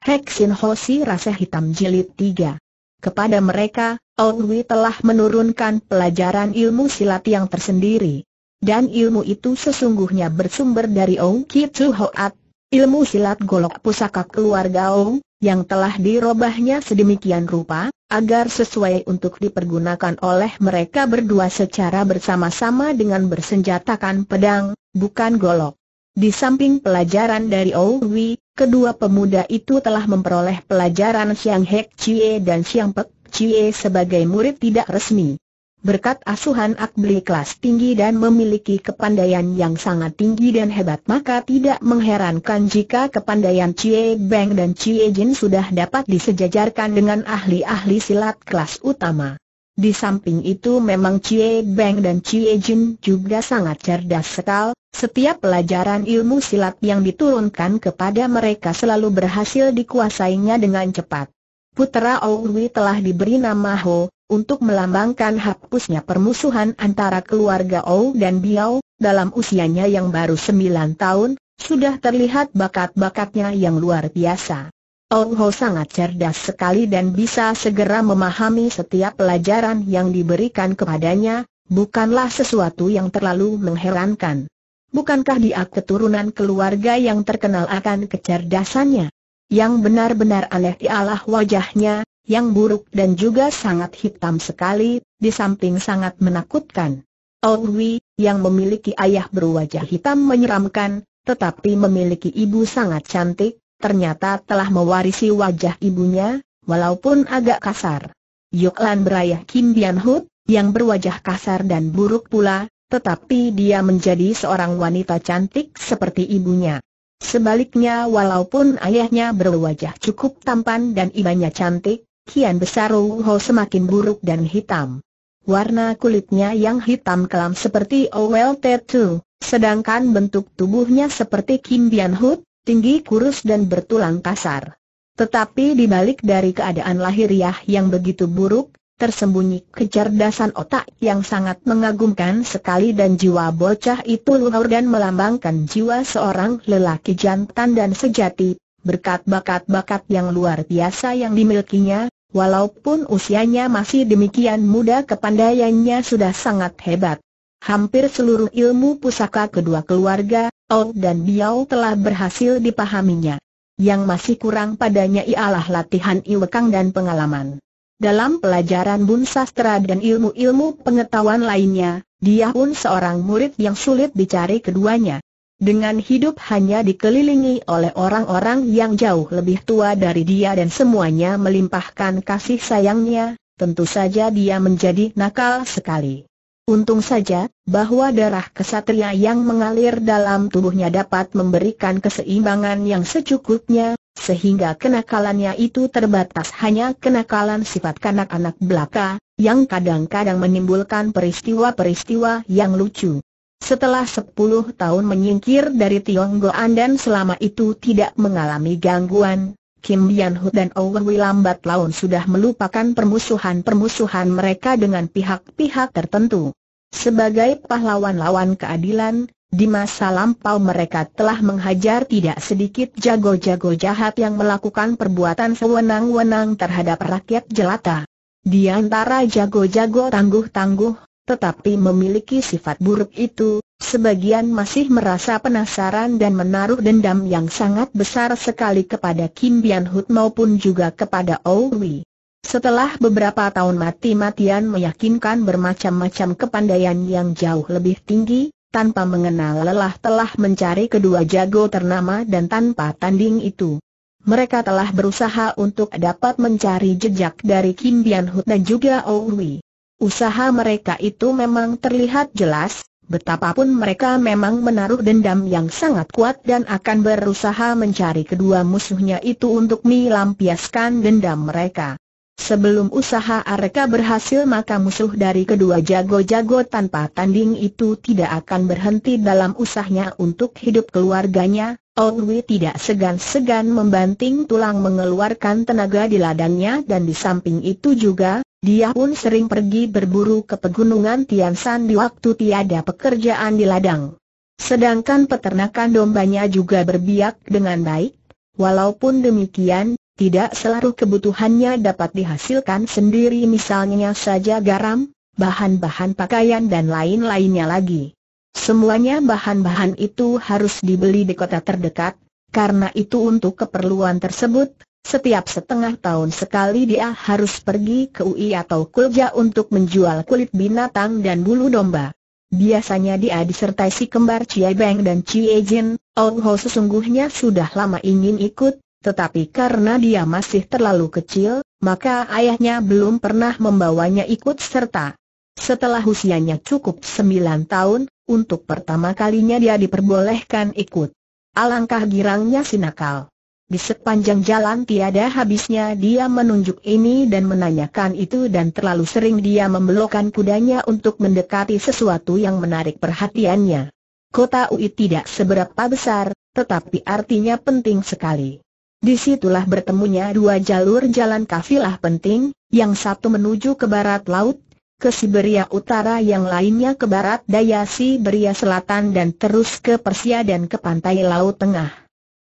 Heksin Hoshi Rasa Hitam Jilid 3 Kepada mereka, Wi telah menurunkan pelajaran ilmu silat yang tersendiri. Dan ilmu itu sesungguhnya bersumber dari Ong Kitsu Hoat, ilmu silat golok pusaka keluarga Ong, yang telah dirobahnya sedemikian rupa, agar sesuai untuk dipergunakan oleh mereka berdua secara bersama-sama dengan bersenjatakan pedang, bukan golok. Di samping pelajaran dari Wi, kedua pemuda itu telah memperoleh pelajaran Siang Hek Chie dan Siang Pek Chie sebagai murid tidak resmi. Berkat asuhan Akbli kelas tinggi dan memiliki kepandaian yang sangat tinggi dan hebat maka tidak mengherankan jika kepandaian Chie Beng dan Chie Jin sudah dapat disejajarkan dengan ahli-ahli silat kelas utama. Di samping itu memang Cie Beng dan Cie Jin juga sangat cerdas sekali, setiap pelajaran ilmu silat yang diturunkan kepada mereka selalu berhasil dikuasainya dengan cepat. Putera Owi telah diberi nama Ho, untuk melambangkan hapusnya permusuhan antara keluarga Ou dan Biao, dalam usianya yang baru 9 tahun, sudah terlihat bakat-bakatnya yang luar biasa. Ong Ho sangat cerdas sekali dan bisa segera memahami setiap pelajaran yang diberikan kepadanya, bukanlah sesuatu yang terlalu mengherankan. Bukankah dia keturunan keluarga yang terkenal akan kecerdasannya? Yang benar-benar aneh ialah wajahnya, yang buruk dan juga sangat hitam sekali, di samping sangat menakutkan. Hui, yang memiliki ayah berwajah hitam menyeramkan, tetapi memiliki ibu sangat cantik, ternyata telah mewarisi wajah ibunya, walaupun agak kasar. Yuklan berayah Kim Bian Hood, yang berwajah kasar dan buruk pula, tetapi dia menjadi seorang wanita cantik seperti ibunya. Sebaliknya walaupun ayahnya berwajah cukup tampan dan ibunya cantik, kian besar Ho semakin buruk dan hitam. Warna kulitnya yang hitam kelam seperti Owl Tattoo, sedangkan bentuk tubuhnya seperti Kim Bian Hood, tinggi kurus dan bertulang kasar. Tetapi dibalik dari keadaan lahiriah yang begitu buruk, tersembunyi kecerdasan otak yang sangat mengagumkan sekali dan jiwa bocah itu luhur dan melambangkan jiwa seorang lelaki jantan dan sejati, berkat bakat-bakat yang luar biasa yang dimilikinya, walaupun usianya masih demikian muda kepandaiannya sudah sangat hebat. Hampir seluruh ilmu pusaka kedua keluarga, Ou oh dan Biao telah berhasil dipahaminya. Yang masih kurang padanya ialah latihan iwekang dan pengalaman. Dalam pelajaran bun sastra dan ilmu-ilmu pengetahuan lainnya, dia pun seorang murid yang sulit dicari keduanya. Dengan hidup hanya dikelilingi oleh orang-orang yang jauh lebih tua dari dia dan semuanya melimpahkan kasih sayangnya, tentu saja dia menjadi nakal sekali. Untung saja, bahwa darah kesatria yang mengalir dalam tubuhnya dapat memberikan keseimbangan yang secukupnya, sehingga kenakalannya itu terbatas hanya kenakalan sifat kanak-anak belaka, yang kadang-kadang menimbulkan peristiwa-peristiwa yang lucu. Setelah sepuluh tahun menyingkir dari Tionggoan dan selama itu tidak mengalami gangguan, Kim Bian Hu dan Owi lambat laun sudah melupakan permusuhan-permusuhan mereka dengan pihak-pihak tertentu. Sebagai pahlawan lawan keadilan, di masa lampau mereka telah menghajar tidak sedikit jago-jago jahat yang melakukan perbuatan sewenang-wenang terhadap rakyat jelata. Di antara jago-jago tangguh-tangguh, tetapi memiliki sifat buruk itu, sebagian masih merasa penasaran dan menaruh dendam yang sangat besar sekali kepada Kim Bian Hut maupun juga kepada Owi. Setelah beberapa tahun mati-matian meyakinkan bermacam-macam kepandaian yang jauh lebih tinggi, tanpa mengenal lelah telah mencari kedua jago ternama dan tanpa tanding itu. Mereka telah berusaha untuk dapat mencari jejak dari Kim Bian Hut dan juga Owi. Usaha mereka itu memang terlihat jelas, betapapun mereka memang menaruh dendam yang sangat kuat dan akan berusaha mencari kedua musuhnya itu untuk melampiaskan dendam mereka. Sebelum usaha mereka berhasil maka musuh dari kedua jago-jago tanpa tanding itu tidak akan berhenti dalam usahanya untuk hidup keluarganya, Wei tidak segan-segan membanting tulang mengeluarkan tenaga di ladangnya dan di samping itu juga, dia pun sering pergi berburu ke pegunungan Tiansan di waktu tiada pekerjaan di ladang. Sedangkan peternakan dombanya juga berbiak dengan baik, walaupun demikian, tidak selalu kebutuhannya dapat dihasilkan sendiri misalnya saja garam, bahan-bahan pakaian dan lain-lainnya lagi. Semuanya bahan-bahan itu harus dibeli di kota terdekat, karena itu untuk keperluan tersebut, setiap setengah tahun sekali dia harus pergi ke UI atau Kulja untuk menjual kulit binatang dan bulu domba. Biasanya dia disertai si kembar Cie Beng dan Cie Jin, Ong Ho sesungguhnya sudah lama ingin ikut, tetapi karena dia masih terlalu kecil, maka ayahnya belum pernah membawanya ikut serta. Setelah usianya cukup sembilan tahun, untuk pertama kalinya dia diperbolehkan ikut. Alangkah girangnya si nakal. Di sepanjang jalan tiada habisnya dia menunjuk ini dan menanyakan itu dan terlalu sering dia membelokkan kudanya untuk mendekati sesuatu yang menarik perhatiannya. Kota UI tidak seberapa besar, tetapi artinya penting sekali. Disitulah bertemunya dua jalur jalan kafilah penting, yang satu menuju ke barat laut, ke Siberia Utara yang lainnya ke barat daya Siberia Selatan dan terus ke Persia dan ke pantai Laut Tengah.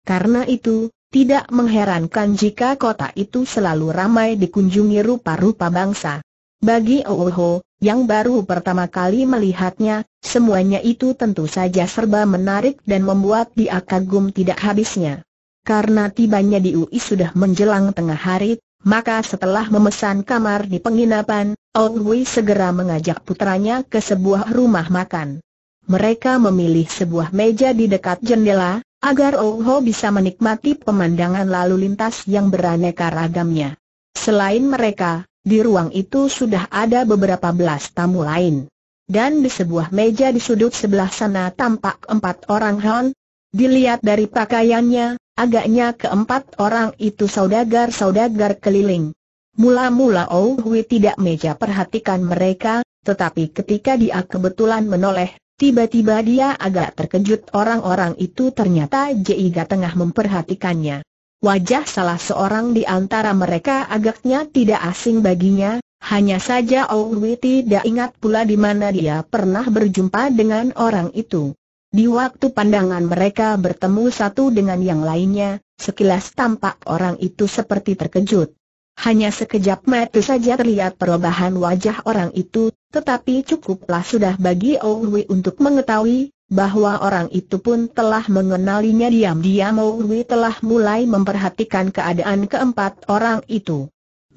Karena itu, tidak mengherankan jika kota itu selalu ramai dikunjungi rupa-rupa bangsa. Bagi Ouho, yang baru pertama kali melihatnya, semuanya itu tentu saja serba menarik dan membuat dia kagum tidak habisnya. Karena tibanya di UI sudah menjelang tengah hari, maka setelah memesan kamar di penginapan, Ong Wei segera mengajak putranya ke sebuah rumah makan. Mereka memilih sebuah meja di dekat jendela, agar Ong Ho bisa menikmati pemandangan lalu lintas yang beraneka ragamnya. Selain mereka, di ruang itu sudah ada beberapa belas tamu lain. Dan di sebuah meja di sudut sebelah sana tampak empat orang Han. Dilihat dari pakaiannya, Agaknya keempat orang itu saudagar-saudagar keliling. Mula-mula Oh Hui tidak meja perhatikan mereka, tetapi ketika dia kebetulan menoleh, tiba-tiba dia agak terkejut orang-orang itu ternyata Jiga tengah memperhatikannya. Wajah salah seorang di antara mereka agaknya tidak asing baginya, hanya saja oh Hui tidak ingat pula di mana dia pernah berjumpa dengan orang itu. Di waktu pandangan mereka bertemu satu dengan yang lainnya, sekilas tampak orang itu seperti terkejut. Hanya sekejap mata saja terlihat perubahan wajah orang itu, tetapi cukuplah sudah bagi Owi untuk mengetahui bahwa orang itu pun telah mengenalinya diam-diam Owi telah mulai memperhatikan keadaan keempat orang itu.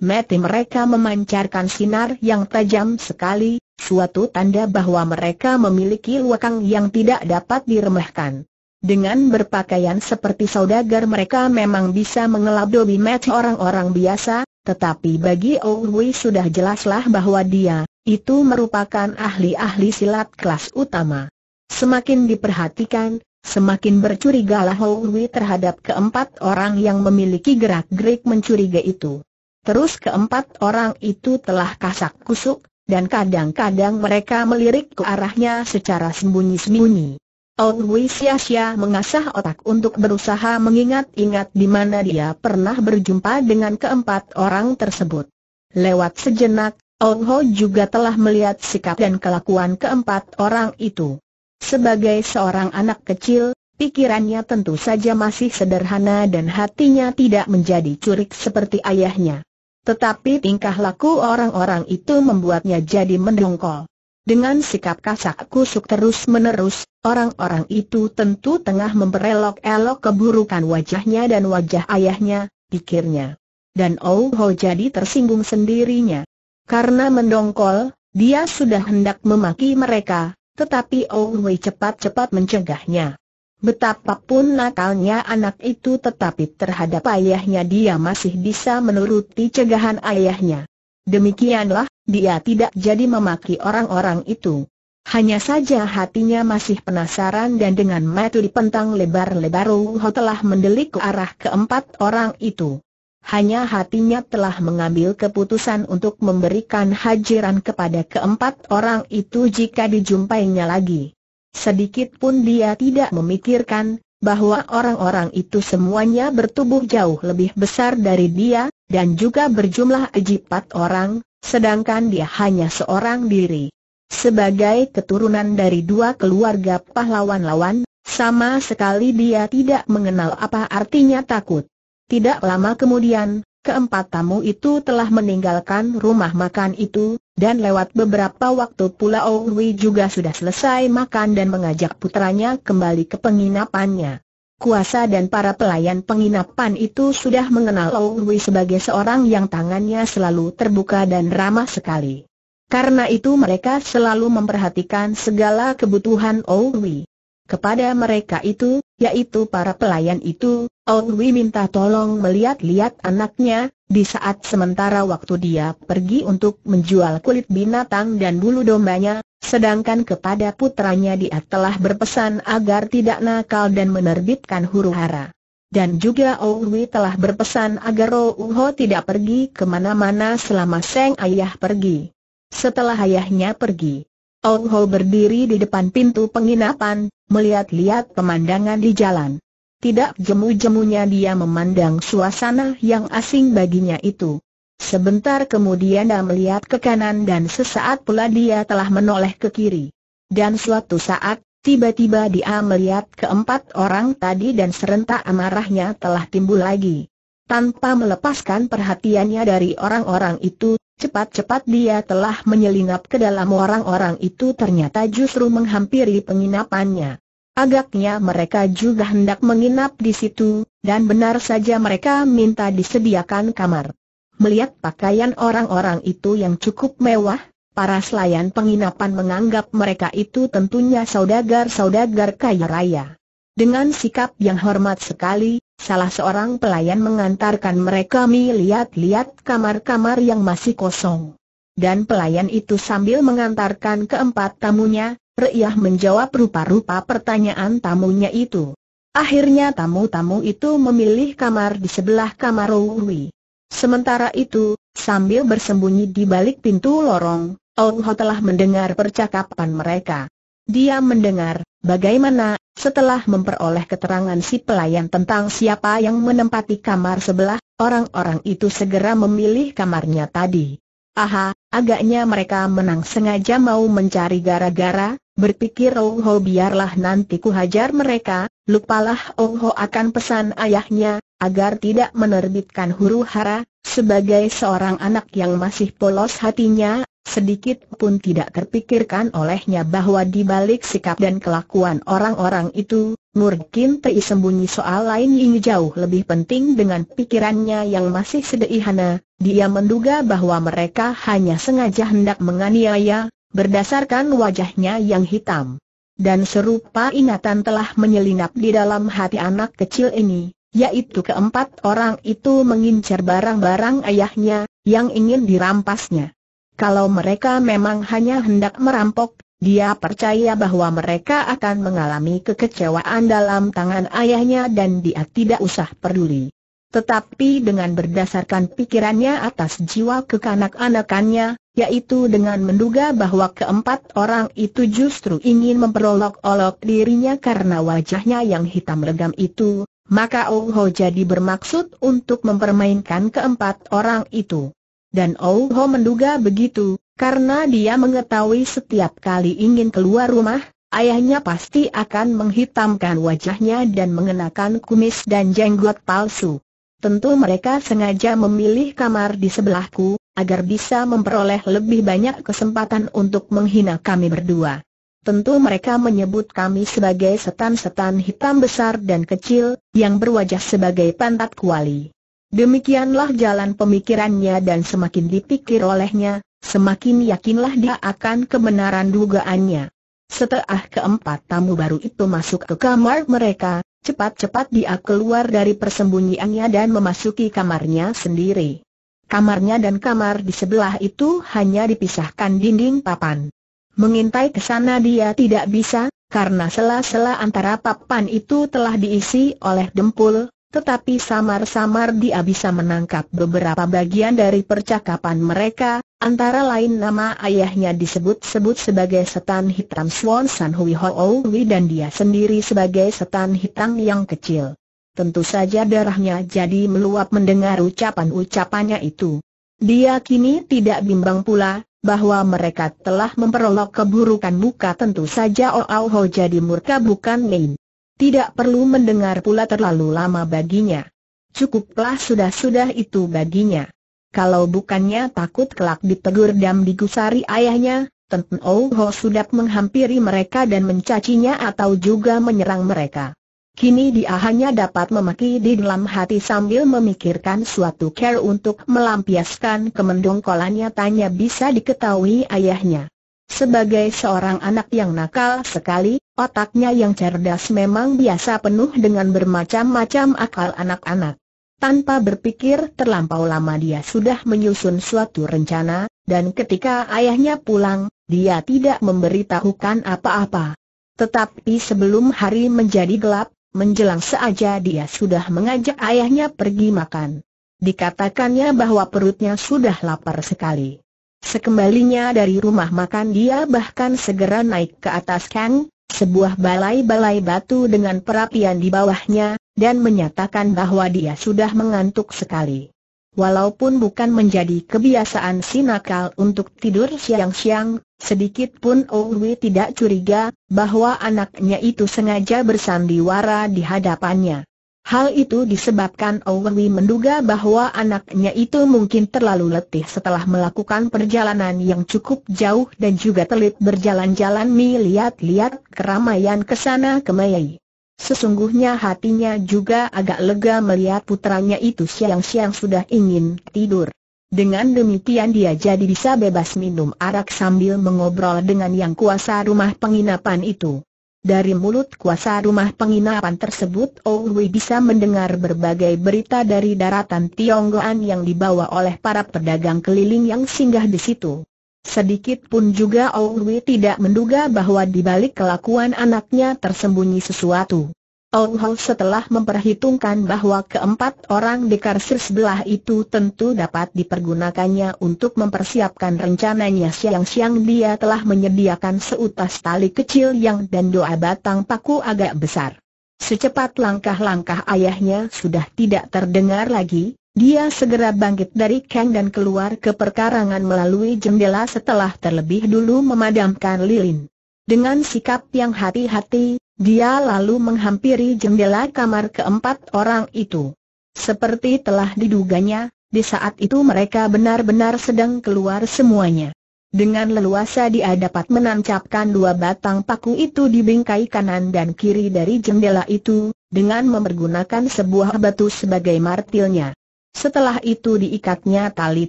Mati mereka memancarkan sinar yang tajam sekali, suatu tanda bahwa mereka memiliki luakang yang tidak dapat diremehkan. Dengan berpakaian seperti saudagar mereka memang bisa mengelabui match orang-orang biasa, tetapi bagi Owi sudah jelaslah bahwa dia, itu merupakan ahli-ahli silat kelas utama. Semakin diperhatikan, semakin bercurigalah Owi terhadap keempat orang yang memiliki gerak-gerik mencurigai itu. Terus keempat orang itu telah kasak kusuk, dan kadang-kadang mereka melirik ke arahnya secara sembunyi-sembunyi. Old Wei Xia mengasah otak untuk berusaha mengingat-ingat di mana dia pernah berjumpa dengan keempat orang tersebut. Lewat sejenak, Old Ho juga telah melihat sikap dan kelakuan keempat orang itu. Sebagai seorang anak kecil, pikirannya tentu saja masih sederhana dan hatinya tidak menjadi curik seperti ayahnya. Tetapi tingkah laku orang-orang itu membuatnya jadi mendongkol. Dengan sikap kasak kusuk terus-menerus, orang-orang itu tentu tengah memperelok-elok keburukan wajahnya dan wajah ayahnya, pikirnya. Dan Oh Ho jadi tersinggung sendirinya. Karena mendongkol, dia sudah hendak memaki mereka, tetapi Oh Wei cepat-cepat mencegahnya. Betapapun nakalnya anak itu tetapi terhadap ayahnya dia masih bisa menuruti cegahan ayahnya. Demikianlah, dia tidak jadi memaki orang-orang itu. Hanya saja hatinya masih penasaran dan dengan mata dipentang lebar-lebar Ho telah mendelik ke arah keempat orang itu. Hanya hatinya telah mengambil keputusan untuk memberikan hajiran kepada keempat orang itu jika dijumpainya lagi. Sedikit pun dia tidak memikirkan bahwa orang-orang itu semuanya bertubuh jauh lebih besar dari dia, dan juga berjumlah ejipat orang, sedangkan dia hanya seorang diri. Sebagai keturunan dari dua keluarga pahlawan-lawan, sama sekali dia tidak mengenal apa artinya takut. Tidak lama kemudian, keempat tamu itu telah meninggalkan rumah makan itu, dan lewat beberapa waktu pula Owi oh juga sudah selesai makan dan mengajak putranya kembali ke penginapannya. Kuasa dan para pelayan penginapan itu sudah mengenal Owi oh sebagai seorang yang tangannya selalu terbuka dan ramah sekali. Karena itu mereka selalu memperhatikan segala kebutuhan Owi. Oh Kepada mereka itu, yaitu para pelayan itu, Owi minta tolong melihat-lihat anaknya, di saat sementara waktu dia pergi untuk menjual kulit binatang dan bulu dombanya, sedangkan kepada putranya dia telah berpesan agar tidak nakal dan menerbitkan huru-hara. Dan juga Owi telah berpesan agar Ouho tidak pergi kemana-mana selama Seng Ayah pergi. Setelah ayahnya pergi, Ouho berdiri di depan pintu penginapan, melihat-lihat pemandangan di jalan. Tidak jemu-jemunya dia memandang suasana yang asing baginya itu. Sebentar kemudian dia melihat ke kanan dan sesaat pula dia telah menoleh ke kiri. Dan suatu saat, tiba-tiba dia melihat keempat orang tadi dan serentak amarahnya telah timbul lagi. Tanpa melepaskan perhatiannya dari orang-orang itu, cepat-cepat dia telah menyelinap ke dalam orang-orang itu ternyata justru menghampiri penginapannya. Agaknya mereka juga hendak menginap di situ, dan benar saja mereka minta disediakan kamar. Melihat pakaian orang-orang itu yang cukup mewah, para selayan penginapan menganggap mereka itu tentunya saudagar-saudagar kaya raya. Dengan sikap yang hormat sekali, salah seorang pelayan mengantarkan mereka melihat-lihat kamar-kamar yang masih kosong. Dan pelayan itu sambil mengantarkan keempat tamunya, Reiah menjawab rupa-rupa pertanyaan tamunya itu. Akhirnya tamu-tamu itu memilih kamar di sebelah kamar Ouhui. Sementara itu, sambil bersembunyi di balik pintu lorong, Ouhui telah mendengar percakapan mereka. Dia mendengar, bagaimana, setelah memperoleh keterangan si pelayan tentang siapa yang menempati kamar sebelah, orang-orang itu segera memilih kamarnya tadi. Aha, Agaknya mereka menang sengaja mau mencari gara-gara, berpikir Oh Ho biarlah nanti ku hajar mereka, lupalah Oh Ho akan pesan ayahnya, agar tidak menerbitkan huru hara, sebagai seorang anak yang masih polos hatinya, Sedikit pun tidak terpikirkan olehnya bahwa di balik sikap dan kelakuan orang-orang itu, Nurkin Tei sembunyi soal lain yang jauh lebih penting dengan pikirannya yang masih sederhana, dia menduga bahwa mereka hanya sengaja hendak menganiaya, berdasarkan wajahnya yang hitam. Dan serupa ingatan telah menyelinap di dalam hati anak kecil ini, yaitu keempat orang itu mengincar barang-barang ayahnya, yang ingin dirampasnya. Kalau mereka memang hanya hendak merampok, dia percaya bahwa mereka akan mengalami kekecewaan dalam tangan ayahnya dan dia tidak usah peduli. Tetapi dengan berdasarkan pikirannya atas jiwa kekanak-anakannya, yaitu dengan menduga bahwa keempat orang itu justru ingin memperolok-olok dirinya karena wajahnya yang hitam legam itu, maka Oho jadi bermaksud untuk mempermainkan keempat orang itu dan Oh Ho menduga begitu, karena dia mengetahui setiap kali ingin keluar rumah, ayahnya pasti akan menghitamkan wajahnya dan mengenakan kumis dan jenggot palsu. Tentu mereka sengaja memilih kamar di sebelahku, agar bisa memperoleh lebih banyak kesempatan untuk menghina kami berdua. Tentu mereka menyebut kami sebagai setan-setan hitam besar dan kecil, yang berwajah sebagai pantat kuali. Demikianlah jalan pemikirannya dan semakin dipikir olehnya, semakin yakinlah dia akan kebenaran dugaannya. Setelah keempat tamu baru itu masuk ke kamar mereka, cepat-cepat dia keluar dari persembunyiannya dan memasuki kamarnya sendiri. Kamarnya dan kamar di sebelah itu hanya dipisahkan dinding papan. Mengintai ke sana dia tidak bisa, karena sela-sela antara papan itu telah diisi oleh dempul, tetapi samar-samar dia bisa menangkap beberapa bagian dari percakapan mereka, antara lain nama ayahnya disebut-sebut sebagai setan hitam Swan San Hui Ho Hui dan dia sendiri sebagai setan hitam yang kecil. Tentu saja darahnya jadi meluap mendengar ucapan-ucapannya itu. Dia kini tidak bimbang pula, bahwa mereka telah memperolok keburukan muka tentu saja Ao Ho jadi murka bukan main. Tidak perlu mendengar pula terlalu lama baginya. Cukuplah sudah-sudah itu baginya. Kalau bukannya takut kelak ditegur dan digusari ayahnya, tentu Oh Ho sudah menghampiri mereka dan mencacinya atau juga menyerang mereka. Kini dia hanya dapat memaki di dalam hati sambil memikirkan suatu care untuk melampiaskan kemendongkolannya tanya bisa diketahui ayahnya. Sebagai seorang anak yang nakal sekali, Otaknya yang cerdas memang biasa penuh dengan bermacam-macam akal anak-anak. Tanpa berpikir terlampau lama dia sudah menyusun suatu rencana, dan ketika ayahnya pulang, dia tidak memberitahukan apa-apa. Tetapi sebelum hari menjadi gelap, menjelang saja dia sudah mengajak ayahnya pergi makan. Dikatakannya bahwa perutnya sudah lapar sekali. Sekembalinya dari rumah makan dia bahkan segera naik ke atas kang, sebuah balai-balai batu dengan perapian di bawahnya, dan menyatakan bahwa dia sudah mengantuk sekali. Walaupun bukan menjadi kebiasaan si nakal untuk tidur siang-siang, sedikit pun Owi tidak curiga bahwa anaknya itu sengaja bersandiwara di hadapannya. Hal itu disebabkan Owi menduga bahwa anaknya itu mungkin terlalu letih setelah melakukan perjalanan yang cukup jauh dan juga telit berjalan-jalan melihat-lihat keramaian kesana kemari. Sesungguhnya hatinya juga agak lega melihat putranya itu siang-siang sudah ingin tidur. Dengan demikian dia jadi bisa bebas minum arak sambil mengobrol dengan yang kuasa rumah penginapan itu. Dari mulut kuasa rumah penginapan tersebut Oului bisa mendengar berbagai berita dari daratan Tionggoan yang dibawa oleh para pedagang keliling yang singgah di situ. Sedikit pun juga Oului tidak menduga bahwa di balik kelakuan anaknya tersembunyi sesuatu. Ong Hong setelah memperhitungkan bahwa keempat orang di karsir sebelah itu tentu dapat dipergunakannya untuk mempersiapkan rencananya siang-siang dia telah menyediakan seutas tali kecil yang dan doa batang paku agak besar. Secepat langkah-langkah ayahnya sudah tidak terdengar lagi, dia segera bangkit dari keng dan keluar ke perkarangan melalui jendela setelah terlebih dulu memadamkan lilin. Dengan sikap yang hati-hati, dia lalu menghampiri jendela kamar keempat orang itu. Seperti telah diduganya, di saat itu mereka benar-benar sedang keluar semuanya. Dengan leluasa dia dapat menancapkan dua batang paku itu di bingkai kanan dan kiri dari jendela itu, dengan mempergunakan sebuah batu sebagai martilnya. Setelah itu diikatnya tali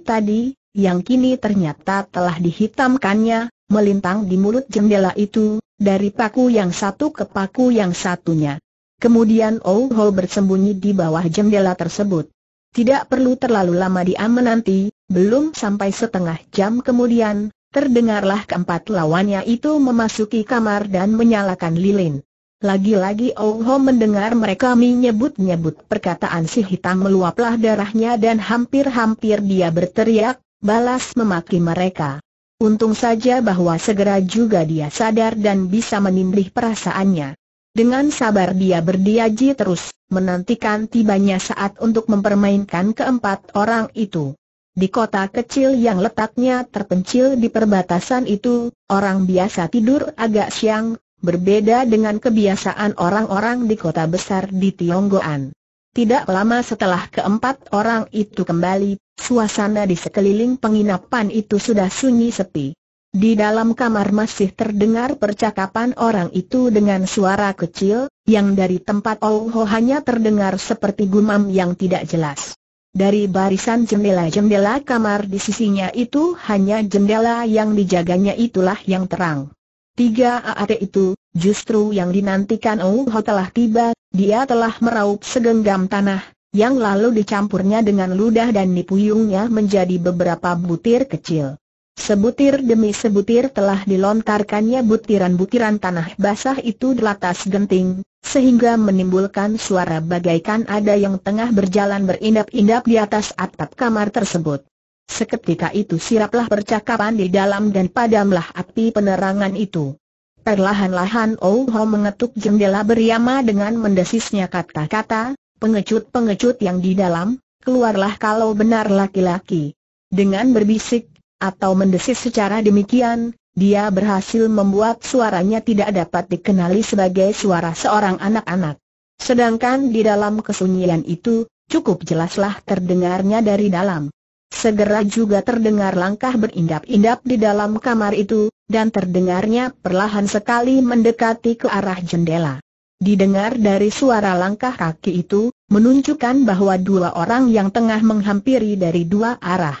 tadi, yang kini ternyata telah dihitamkannya, melintang di mulut jendela itu, dari paku yang satu ke paku yang satunya. Kemudian Oh Ho bersembunyi di bawah jendela tersebut. Tidak perlu terlalu lama dia menanti, belum sampai setengah jam kemudian, terdengarlah keempat lawannya itu memasuki kamar dan menyalakan lilin. Lagi-lagi Oh Ho mendengar mereka menyebut-nyebut perkataan si hitam meluaplah darahnya dan hampir-hampir dia berteriak, balas memaki mereka. Untung saja bahwa segera juga dia sadar dan bisa menindih perasaannya. Dengan sabar dia berdiaji terus, menantikan tibanya saat untuk mempermainkan keempat orang itu. Di kota kecil yang letaknya terpencil di perbatasan itu, orang biasa tidur agak siang, berbeda dengan kebiasaan orang-orang di kota besar di Tionggoan. Tidak lama setelah keempat orang itu kembali, suasana di sekeliling penginapan itu sudah sunyi sepi. Di dalam kamar masih terdengar percakapan orang itu dengan suara kecil, yang dari tempat Ouho hanya terdengar seperti gumam yang tidak jelas. Dari barisan jendela-jendela kamar di sisinya itu hanya jendela yang dijaganya itulah yang terang. Tiga AAT itu, Justru yang dinantikan Ong Ho telah tiba, dia telah meraup segenggam tanah, yang lalu dicampurnya dengan ludah dan nipuyungnya menjadi beberapa butir kecil. Sebutir demi sebutir telah dilontarkannya butiran-butiran tanah basah itu di atas genting, sehingga menimbulkan suara bagaikan ada yang tengah berjalan berindap-indap di atas atap kamar tersebut. Seketika itu siraplah percakapan di dalam dan padamlah api penerangan itu. Perlahan-lahan Oh Ho mengetuk jendela beriyama dengan mendesisnya kata-kata, pengecut-pengecut yang di dalam, keluarlah kalau benar laki-laki. Dengan berbisik, atau mendesis secara demikian, dia berhasil membuat suaranya tidak dapat dikenali sebagai suara seorang anak-anak. Sedangkan di dalam kesunyian itu, cukup jelaslah terdengarnya dari dalam. Segera juga terdengar langkah berindap-indap di dalam kamar itu, dan terdengarnya perlahan sekali mendekati ke arah jendela. Didengar dari suara langkah kaki itu, menunjukkan bahwa dua orang yang tengah menghampiri dari dua arah.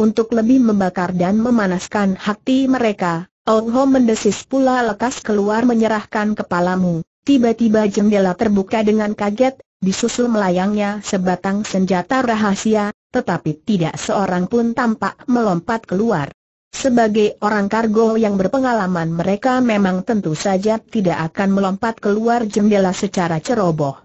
Untuk lebih membakar dan memanaskan hati mereka, Old Ho mendesis pula lekas keluar menyerahkan kepalamu. Tiba-tiba jendela terbuka dengan kaget, disusul melayangnya sebatang senjata rahasia, tetapi tidak seorang pun tampak melompat keluar. Sebagai orang kargo yang berpengalaman mereka memang tentu saja tidak akan melompat keluar jendela secara ceroboh.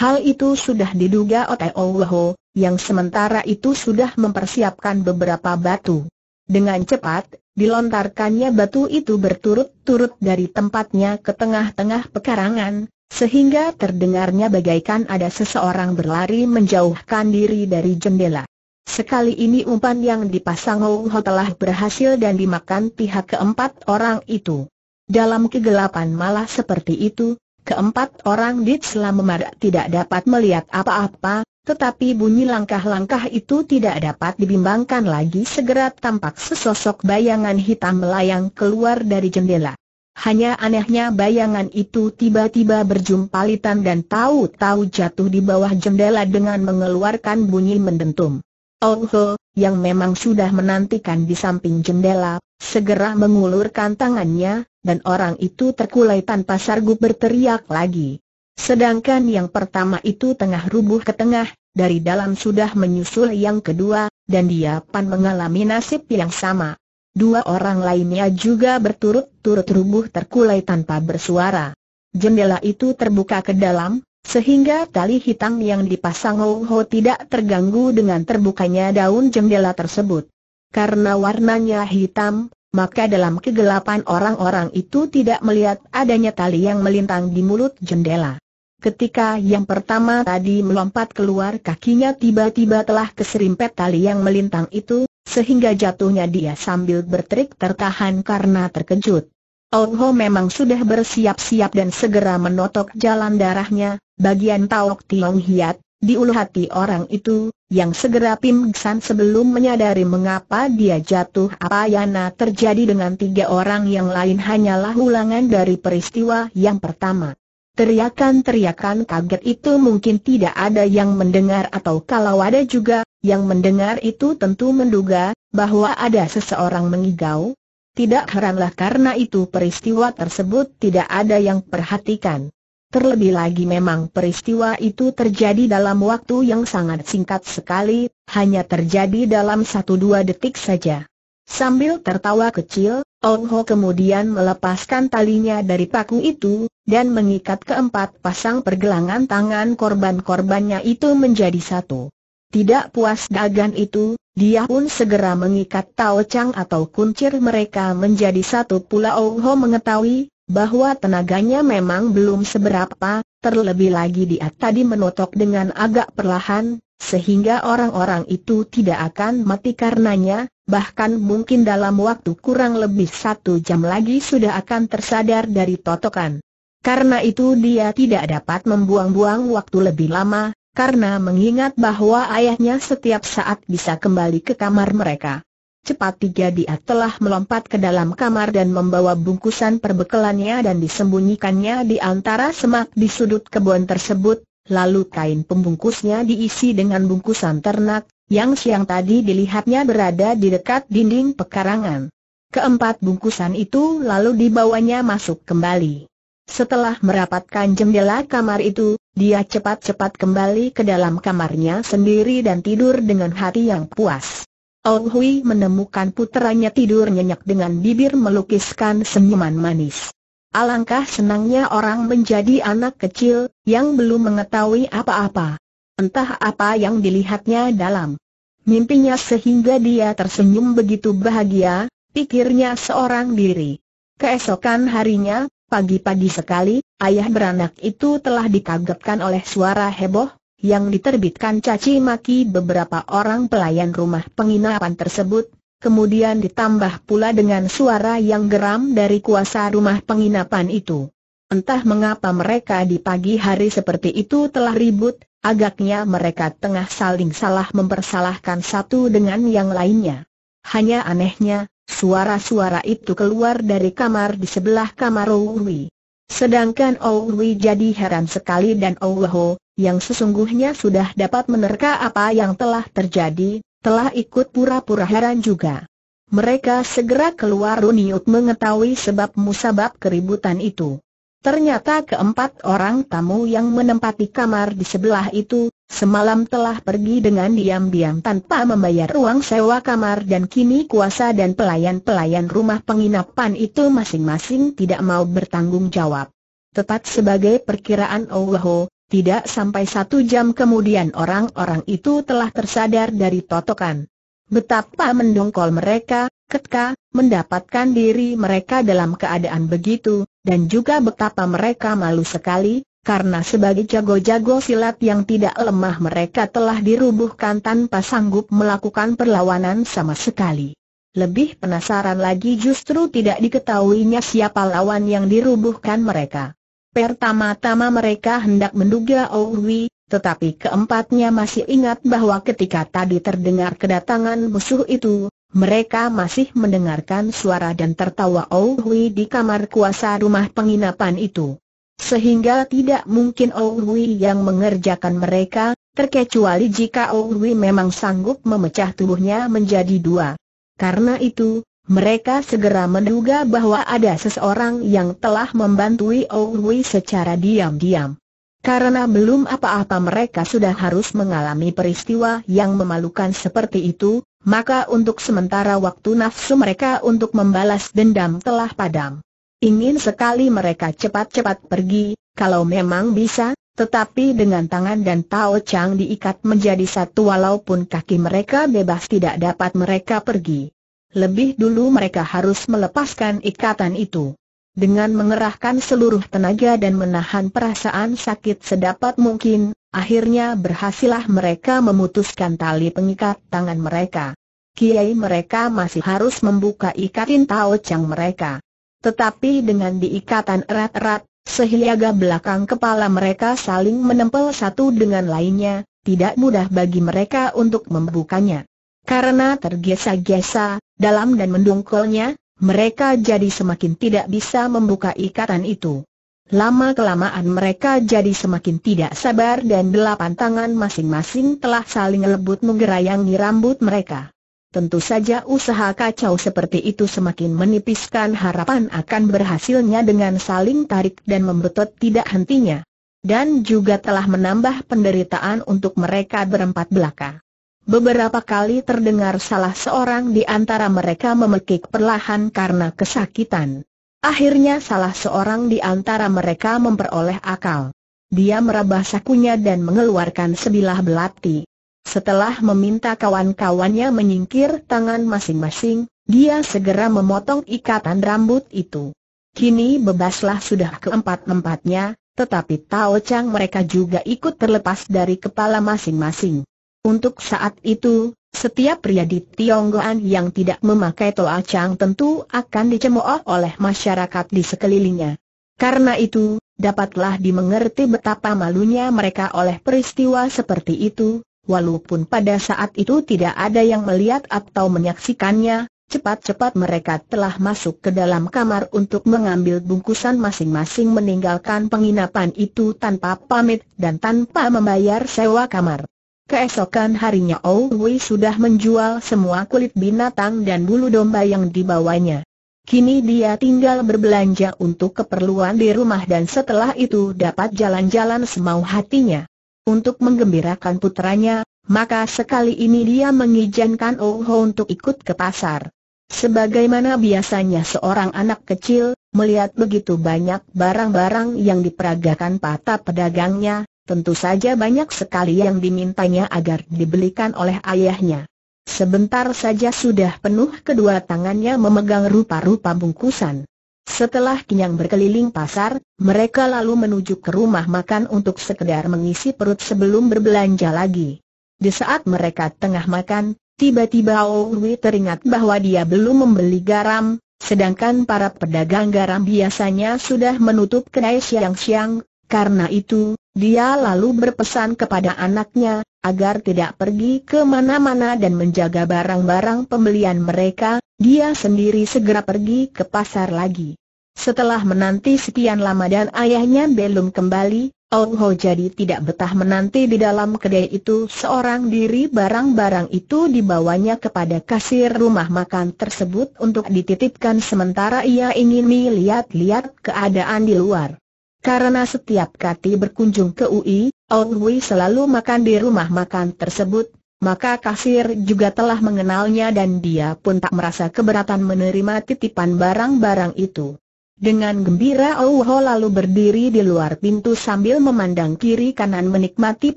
Hal itu sudah diduga oleh Owaho, yang sementara itu sudah mempersiapkan beberapa batu. Dengan cepat, dilontarkannya batu itu berturut-turut dari tempatnya ke tengah-tengah pekarangan, sehingga terdengarnya bagaikan ada seseorang berlari menjauhkan diri dari jendela. Sekali ini umpan yang dipasang Hong Ho telah berhasil dan dimakan pihak keempat orang itu. Dalam kegelapan malah seperti itu, keempat orang di selam memar tidak dapat melihat apa-apa, tetapi bunyi langkah-langkah itu tidak dapat dibimbangkan lagi segera tampak sesosok bayangan hitam melayang keluar dari jendela. Hanya anehnya bayangan itu tiba-tiba berjumpalitan dan tahu-tahu jatuh di bawah jendela dengan mengeluarkan bunyi mendentum. Oh Ho, yang memang sudah menantikan di samping jendela, segera mengulurkan tangannya, dan orang itu terkulai tanpa sargu berteriak lagi. Sedangkan yang pertama itu tengah rubuh ke tengah, dari dalam sudah menyusul yang kedua, dan dia pan mengalami nasib yang sama. Dua orang lainnya juga berturut-turut rubuh terkulai tanpa bersuara. Jendela itu terbuka ke dalam, sehingga tali hitam yang dipasang Ho Ho tidak terganggu dengan terbukanya daun jendela tersebut. Karena warnanya hitam, maka dalam kegelapan orang-orang itu tidak melihat adanya tali yang melintang di mulut jendela. Ketika yang pertama tadi melompat keluar kakinya tiba-tiba telah keserimpet tali yang melintang itu, sehingga jatuhnya dia sambil berterik tertahan karena terkejut. Ong memang sudah bersiap-siap dan segera menotok jalan darahnya, bagian Taok Tiong Hiat, di ulu hati orang itu, yang segera Pim Gsan sebelum menyadari mengapa dia jatuh apa yana terjadi dengan tiga orang yang lain hanyalah ulangan dari peristiwa yang pertama. Teriakan-teriakan kaget itu mungkin tidak ada yang mendengar atau kalau ada juga, yang mendengar itu tentu menduga, bahwa ada seseorang mengigau. Tidak heranlah karena itu peristiwa tersebut tidak ada yang perhatikan. Terlebih lagi memang peristiwa itu terjadi dalam waktu yang sangat singkat sekali, hanya terjadi dalam satu dua detik saja. Sambil tertawa kecil, Ong Ho kemudian melepaskan talinya dari paku itu, dan mengikat keempat pasang pergelangan tangan korban-korbannya itu menjadi satu. Tidak puas dagan itu, dia pun segera mengikat Tao Chang atau kuncir mereka menjadi satu pula Ong Ho mengetahui, bahwa tenaganya memang belum seberapa, terlebih lagi dia tadi menotok dengan agak perlahan, sehingga orang-orang itu tidak akan mati karenanya, bahkan mungkin dalam waktu kurang lebih satu jam lagi sudah akan tersadar dari totokan. Karena itu dia tidak dapat membuang-buang waktu lebih lama, karena mengingat bahwa ayahnya setiap saat bisa kembali ke kamar mereka. Cepat tiga dia telah melompat ke dalam kamar dan membawa bungkusan perbekalannya dan disembunyikannya di antara semak di sudut kebun tersebut, lalu kain pembungkusnya diisi dengan bungkusan ternak, yang siang tadi dilihatnya berada di dekat dinding pekarangan. Keempat bungkusan itu lalu dibawanya masuk kembali. Setelah merapatkan jendela kamar itu, dia cepat-cepat kembali ke dalam kamarnya sendiri dan tidur dengan hati yang puas. Ong Hui menemukan putranya tidur nyenyak dengan bibir melukiskan senyuman manis. Alangkah senangnya orang menjadi anak kecil, yang belum mengetahui apa-apa. Entah apa yang dilihatnya dalam mimpinya sehingga dia tersenyum begitu bahagia, pikirnya seorang diri. Keesokan harinya, pagi-pagi sekali, ayah beranak itu telah dikagetkan oleh suara heboh, yang diterbitkan caci maki beberapa orang pelayan rumah penginapan tersebut, kemudian ditambah pula dengan suara yang geram dari kuasa rumah penginapan itu. Entah mengapa mereka di pagi hari seperti itu telah ribut, agaknya mereka tengah saling salah mempersalahkan satu dengan yang lainnya. Hanya anehnya, suara-suara itu keluar dari kamar di sebelah kamar Owi. Sedangkan Owi jadi heran sekali dan Owaho, yang sesungguhnya sudah dapat menerka apa yang telah terjadi, telah ikut pura-pura heran juga. Mereka segera keluar Runiut mengetahui sebab musabab keributan itu. Ternyata keempat orang tamu yang menempati kamar di sebelah itu, semalam telah pergi dengan diam-diam tanpa membayar uang sewa kamar dan kini kuasa dan pelayan-pelayan rumah penginapan itu masing-masing tidak mau bertanggung jawab. Tepat sebagai perkiraan Allah, oh tidak sampai satu jam kemudian orang-orang itu telah tersadar dari totokan. Betapa mendongkol mereka, ketika mendapatkan diri mereka dalam keadaan begitu, dan juga betapa mereka malu sekali, karena sebagai jago-jago silat yang tidak lemah mereka telah dirubuhkan tanpa sanggup melakukan perlawanan sama sekali. Lebih penasaran lagi justru tidak diketahuinya siapa lawan yang dirubuhkan mereka. Pertama-tama mereka hendak menduga Owi, oh tetapi keempatnya masih ingat bahwa ketika tadi terdengar kedatangan musuh itu, mereka masih mendengarkan suara dan tertawa Owi oh di kamar kuasa rumah penginapan itu. Sehingga tidak mungkin Owi oh yang mengerjakan mereka, terkecuali jika Owi memang sanggup memecah tubuhnya menjadi dua. Karena itu, mereka segera menduga bahwa ada seseorang yang telah membantui Ohui secara diam-diam. Karena belum apa-apa mereka sudah harus mengalami peristiwa yang memalukan seperti itu, maka untuk sementara waktu nafsu mereka untuk membalas dendam telah padam. Ingin sekali mereka cepat-cepat pergi, kalau memang bisa, tetapi dengan tangan dan Tao Chang diikat menjadi satu walaupun kaki mereka bebas tidak dapat mereka pergi. Lebih dulu mereka harus melepaskan ikatan itu. Dengan mengerahkan seluruh tenaga dan menahan perasaan sakit sedapat mungkin, akhirnya berhasillah mereka memutuskan tali pengikat tangan mereka. Kiai mereka masih harus membuka ikatin Tao Chang mereka. Tetapi dengan diikatan erat-erat, sehingga belakang kepala mereka saling menempel satu dengan lainnya, tidak mudah bagi mereka untuk membukanya. Karena tergesa-gesa, dalam dan mendungkolnya, mereka jadi semakin tidak bisa membuka ikatan itu. Lama-kelamaan mereka jadi semakin tidak sabar dan delapan tangan masing-masing telah saling lebut menggerayangi rambut mereka. Tentu saja usaha kacau seperti itu semakin menipiskan harapan akan berhasilnya dengan saling tarik dan membetot tidak hentinya. Dan juga telah menambah penderitaan untuk mereka berempat belaka. Beberapa kali terdengar salah seorang di antara mereka memekik perlahan karena kesakitan. Akhirnya salah seorang di antara mereka memperoleh akal. Dia merabah sakunya dan mengeluarkan sebilah belati. Setelah meminta kawan-kawannya menyingkir tangan masing-masing, dia segera memotong ikatan rambut itu. Kini bebaslah sudah keempat-empatnya, tetapi Tao Chang mereka juga ikut terlepas dari kepala masing-masing. Untuk saat itu, setiap pria di Tionggoan yang tidak memakai toa cang tentu akan dicemooh oleh masyarakat di sekelilingnya. Karena itu, dapatlah dimengerti betapa malunya mereka oleh peristiwa seperti itu, walaupun pada saat itu tidak ada yang melihat atau menyaksikannya, cepat-cepat mereka telah masuk ke dalam kamar untuk mengambil bungkusan masing-masing meninggalkan penginapan itu tanpa pamit dan tanpa membayar sewa kamar. Keesokan harinya Owi sudah menjual semua kulit binatang dan bulu domba yang dibawanya. Kini dia tinggal berbelanja untuk keperluan di rumah dan setelah itu dapat jalan-jalan semau hatinya. Untuk menggembirakan putranya, maka sekali ini dia mengizinkan Oho untuk ikut ke pasar. Sebagaimana biasanya seorang anak kecil, melihat begitu banyak barang-barang yang diperagakan patah pedagangnya, Tentu saja banyak sekali yang dimintanya agar dibelikan oleh ayahnya. Sebentar saja sudah penuh kedua tangannya memegang rupa-rupa bungkusan. Setelah kenyang berkeliling pasar, mereka lalu menuju ke rumah makan untuk sekedar mengisi perut sebelum berbelanja lagi. Di saat mereka tengah makan, tiba-tiba Owi teringat bahwa dia belum membeli garam, sedangkan para pedagang garam biasanya sudah menutup kedai siang-siang, karena itu, dia lalu berpesan kepada anaknya, agar tidak pergi ke mana-mana dan menjaga barang-barang pembelian mereka, dia sendiri segera pergi ke pasar lagi. Setelah menanti sekian lama dan ayahnya belum kembali, Ong oh Ho jadi tidak betah menanti di dalam kedai itu seorang diri barang-barang itu dibawanya kepada kasir rumah makan tersebut untuk dititipkan sementara ia ingin melihat-lihat keadaan di luar. Karena setiap Kati berkunjung ke UI, Ong Hui selalu makan di rumah makan tersebut, maka kasir juga telah mengenalnya dan dia pun tak merasa keberatan menerima titipan barang-barang itu. Dengan gembira Ho lalu berdiri di luar pintu sambil memandang kiri kanan menikmati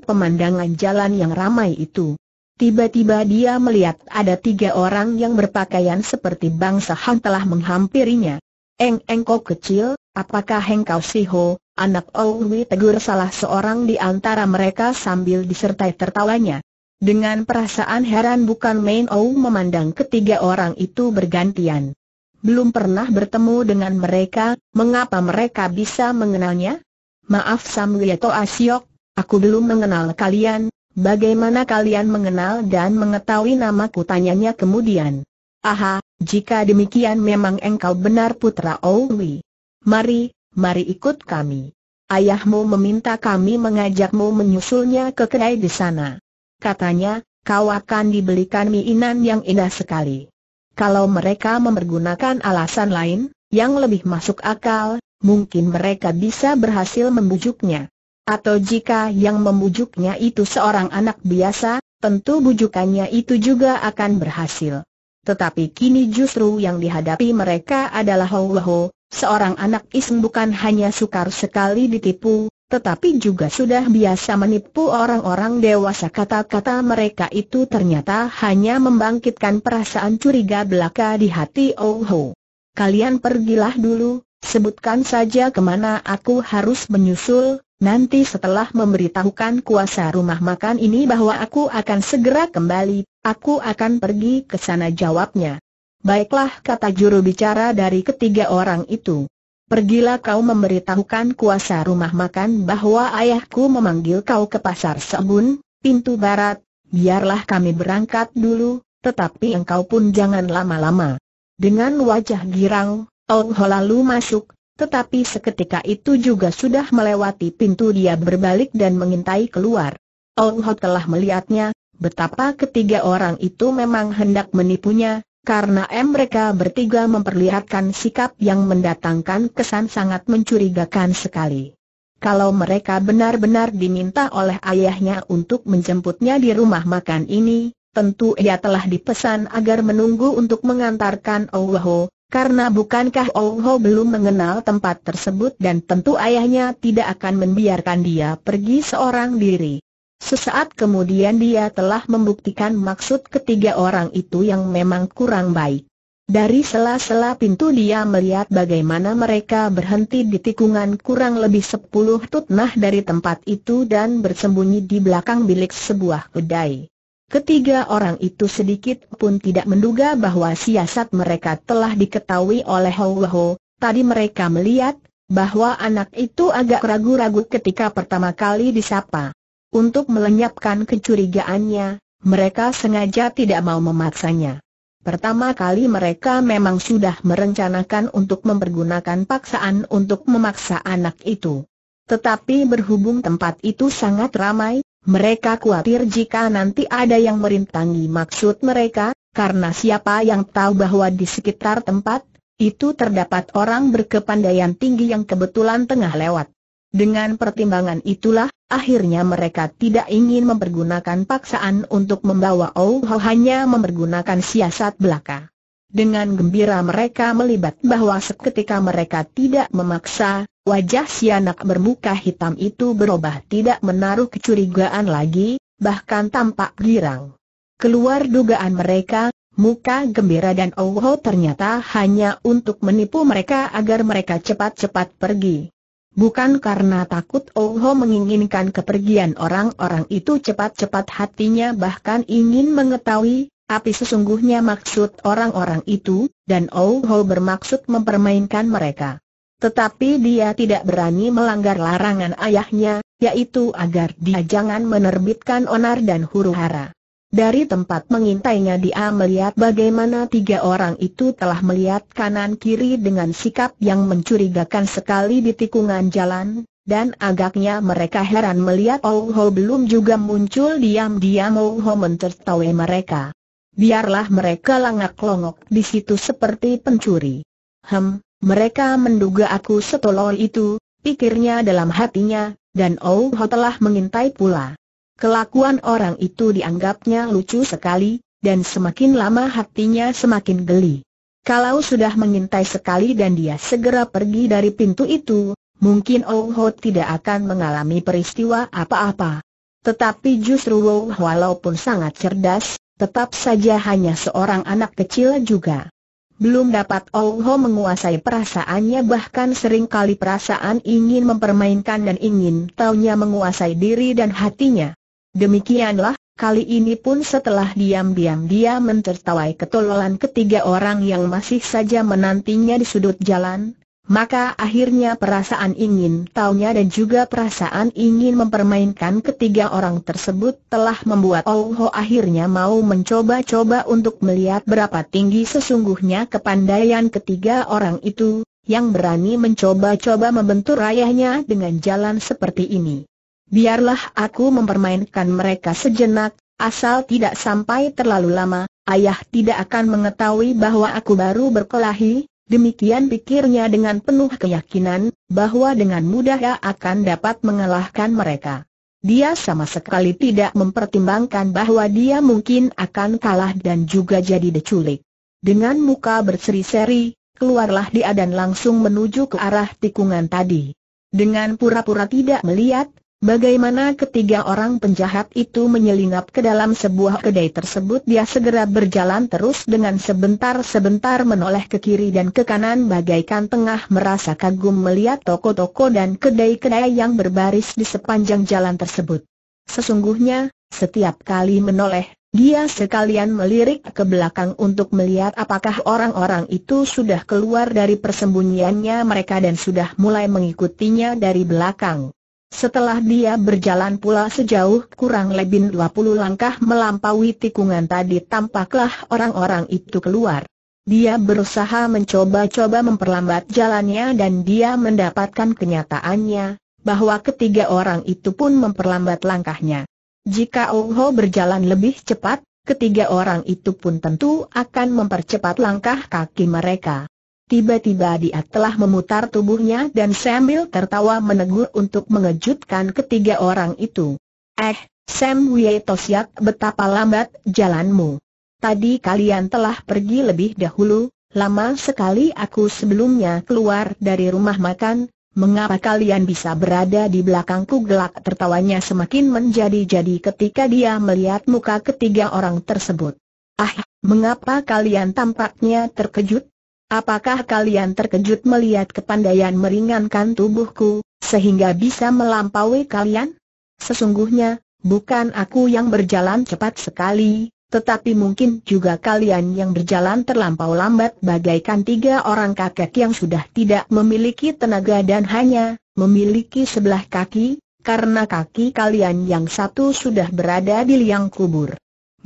pemandangan jalan yang ramai itu. Tiba-tiba dia melihat ada tiga orang yang berpakaian seperti bangsa Han telah menghampirinya. Eng engkau kecil, apakah engkau Siho, anak Owi tegur salah seorang di antara mereka sambil disertai tertawanya. Dengan perasaan heran bukan main Ong memandang ketiga orang itu bergantian. Belum pernah bertemu dengan mereka, mengapa mereka bisa mengenalnya? Maaf Samwieto asyok, aku belum mengenal kalian, bagaimana kalian mengenal dan mengetahui namaku tanyanya kemudian. Aha, jika demikian memang engkau benar putra Owi. Mari, mari ikut kami. Ayahmu meminta kami mengajakmu menyusulnya ke kedai di sana. Katanya, kau akan dibelikan mie inan yang indah sekali. Kalau mereka mempergunakan alasan lain, yang lebih masuk akal, mungkin mereka bisa berhasil membujuknya. Atau jika yang membujuknya itu seorang anak biasa, tentu bujukannya itu juga akan berhasil. Tetapi kini justru yang dihadapi mereka adalah Ho Ho, seorang anak iseng bukan hanya sukar sekali ditipu, tetapi juga sudah biasa menipu orang-orang dewasa kata-kata mereka itu ternyata hanya membangkitkan perasaan curiga belaka di hati Oho. Kalian pergilah dulu, sebutkan saja kemana aku harus menyusul, nanti setelah memberitahukan kuasa rumah makan ini bahwa aku akan segera kembali, Aku akan pergi ke sana jawabnya. Baiklah kata juru bicara dari ketiga orang itu. Pergilah kau memberitahukan kuasa rumah makan bahwa ayahku memanggil kau ke pasar Sebun, pintu barat, biarlah kami berangkat dulu, tetapi engkau pun jangan lama-lama. Dengan wajah girang, Oh lalu masuk, tetapi seketika itu juga sudah melewati pintu dia berbalik dan mengintai keluar. Oh telah melihatnya, Betapa ketiga orang itu memang hendak menipunya, karena mereka bertiga memperlihatkan sikap yang mendatangkan kesan sangat mencurigakan sekali. Kalau mereka benar-benar diminta oleh ayahnya untuk menjemputnya di rumah makan ini, tentu ia telah dipesan agar menunggu untuk mengantarkan Ouho, karena bukankah Ouho belum mengenal tempat tersebut dan tentu ayahnya tidak akan membiarkan dia pergi seorang diri. Sesaat kemudian dia telah membuktikan maksud ketiga orang itu yang memang kurang baik. Dari sela-sela pintu dia melihat bagaimana mereka berhenti di tikungan kurang lebih sepuluh tutnah dari tempat itu dan bersembunyi di belakang bilik sebuah kedai. Ketiga orang itu sedikit pun tidak menduga bahwa siasat mereka telah diketahui oleh Ho Tadi mereka melihat bahwa anak itu agak ragu-ragu ketika pertama kali disapa. Untuk melenyapkan kecurigaannya, mereka sengaja tidak mau memaksanya. Pertama kali mereka memang sudah merencanakan untuk mempergunakan paksaan untuk memaksa anak itu. Tetapi berhubung tempat itu sangat ramai, mereka khawatir jika nanti ada yang merintangi maksud mereka, karena siapa yang tahu bahwa di sekitar tempat itu terdapat orang berkepandaian tinggi yang kebetulan tengah lewat. Dengan pertimbangan itulah, akhirnya mereka tidak ingin mempergunakan paksaan untuk membawa Oh hanya mempergunakan siasat belaka. Dengan gembira mereka melibat bahwa seketika mereka tidak memaksa, wajah si anak bermuka hitam itu berubah tidak menaruh kecurigaan lagi, bahkan tampak girang. Keluar dugaan mereka, Muka gembira dan Oho oh ternyata hanya untuk menipu mereka agar mereka cepat-cepat pergi. Bukan karena takut Ho menginginkan kepergian orang-orang itu cepat-cepat hatinya bahkan ingin mengetahui api sesungguhnya maksud orang-orang itu, dan Ho bermaksud mempermainkan mereka. Tetapi dia tidak berani melanggar larangan ayahnya, yaitu agar dia jangan menerbitkan onar dan huru hara. Dari tempat mengintainya dia melihat bagaimana tiga orang itu telah melihat kanan-kiri dengan sikap yang mencurigakan sekali di tikungan jalan, dan agaknya mereka heran melihat Oh belum juga muncul diam-diam Oh Ho mereka. Biarlah mereka langak-longok di situ seperti pencuri. Hem, mereka menduga aku setolol itu, pikirnya dalam hatinya, dan Oh telah mengintai pula. Kelakuan orang itu dianggapnya lucu sekali, dan semakin lama hatinya semakin geli. Kalau sudah mengintai sekali dan dia segera pergi dari pintu itu, mungkin Oh Ho tidak akan mengalami peristiwa apa-apa. Tetapi justru Wow walaupun sangat cerdas, tetap saja hanya seorang anak kecil juga. Belum dapat Oh Ho menguasai perasaannya bahkan seringkali perasaan ingin mempermainkan dan ingin taunya menguasai diri dan hatinya. Demikianlah, kali ini pun setelah diam-diam dia mentertawai ketololan ketiga orang yang masih saja menantinya di sudut jalan, maka akhirnya perasaan ingin taunya dan juga perasaan ingin mempermainkan ketiga orang tersebut telah membuat Ouho akhirnya mau mencoba-coba untuk melihat berapa tinggi sesungguhnya kepandaian ketiga orang itu, yang berani mencoba-coba membentur ayahnya dengan jalan seperti ini. Biarlah aku mempermainkan mereka sejenak, asal tidak sampai terlalu lama, ayah tidak akan mengetahui bahwa aku baru berkelahi, demikian pikirnya dengan penuh keyakinan, bahwa dengan mudah ia akan dapat mengalahkan mereka. Dia sama sekali tidak mempertimbangkan bahwa dia mungkin akan kalah dan juga jadi diculik. Dengan muka berseri-seri, keluarlah dia dan langsung menuju ke arah tikungan tadi. Dengan pura-pura tidak melihat, Bagaimana ketiga orang penjahat itu menyelinap ke dalam sebuah kedai tersebut dia segera berjalan terus dengan sebentar-sebentar menoleh ke kiri dan ke kanan bagaikan tengah merasa kagum melihat toko-toko dan kedai-kedai yang berbaris di sepanjang jalan tersebut. Sesungguhnya, setiap kali menoleh, dia sekalian melirik ke belakang untuk melihat apakah orang-orang itu sudah keluar dari persembunyiannya mereka dan sudah mulai mengikutinya dari belakang. Setelah dia berjalan pula sejauh kurang lebih 20 langkah melampaui tikungan tadi tampaklah orang-orang itu keluar. Dia berusaha mencoba-coba memperlambat jalannya dan dia mendapatkan kenyataannya, bahwa ketiga orang itu pun memperlambat langkahnya. Jika Oh Ho berjalan lebih cepat, ketiga orang itu pun tentu akan mempercepat langkah kaki mereka. Tiba-tiba dia telah memutar tubuhnya dan sambil tertawa menegur untuk mengejutkan ketiga orang itu. Eh, Sam Wei Tosiak betapa lambat jalanmu. Tadi kalian telah pergi lebih dahulu, lama sekali aku sebelumnya keluar dari rumah makan, mengapa kalian bisa berada di belakangku gelak tertawanya semakin menjadi-jadi ketika dia melihat muka ketiga orang tersebut. Ah, mengapa kalian tampaknya terkejut? Apakah kalian terkejut melihat kepandaian meringankan tubuhku, sehingga bisa melampaui kalian? Sesungguhnya, bukan aku yang berjalan cepat sekali, tetapi mungkin juga kalian yang berjalan terlampau lambat bagaikan tiga orang kakek yang sudah tidak memiliki tenaga dan hanya memiliki sebelah kaki, karena kaki kalian yang satu sudah berada di liang kubur.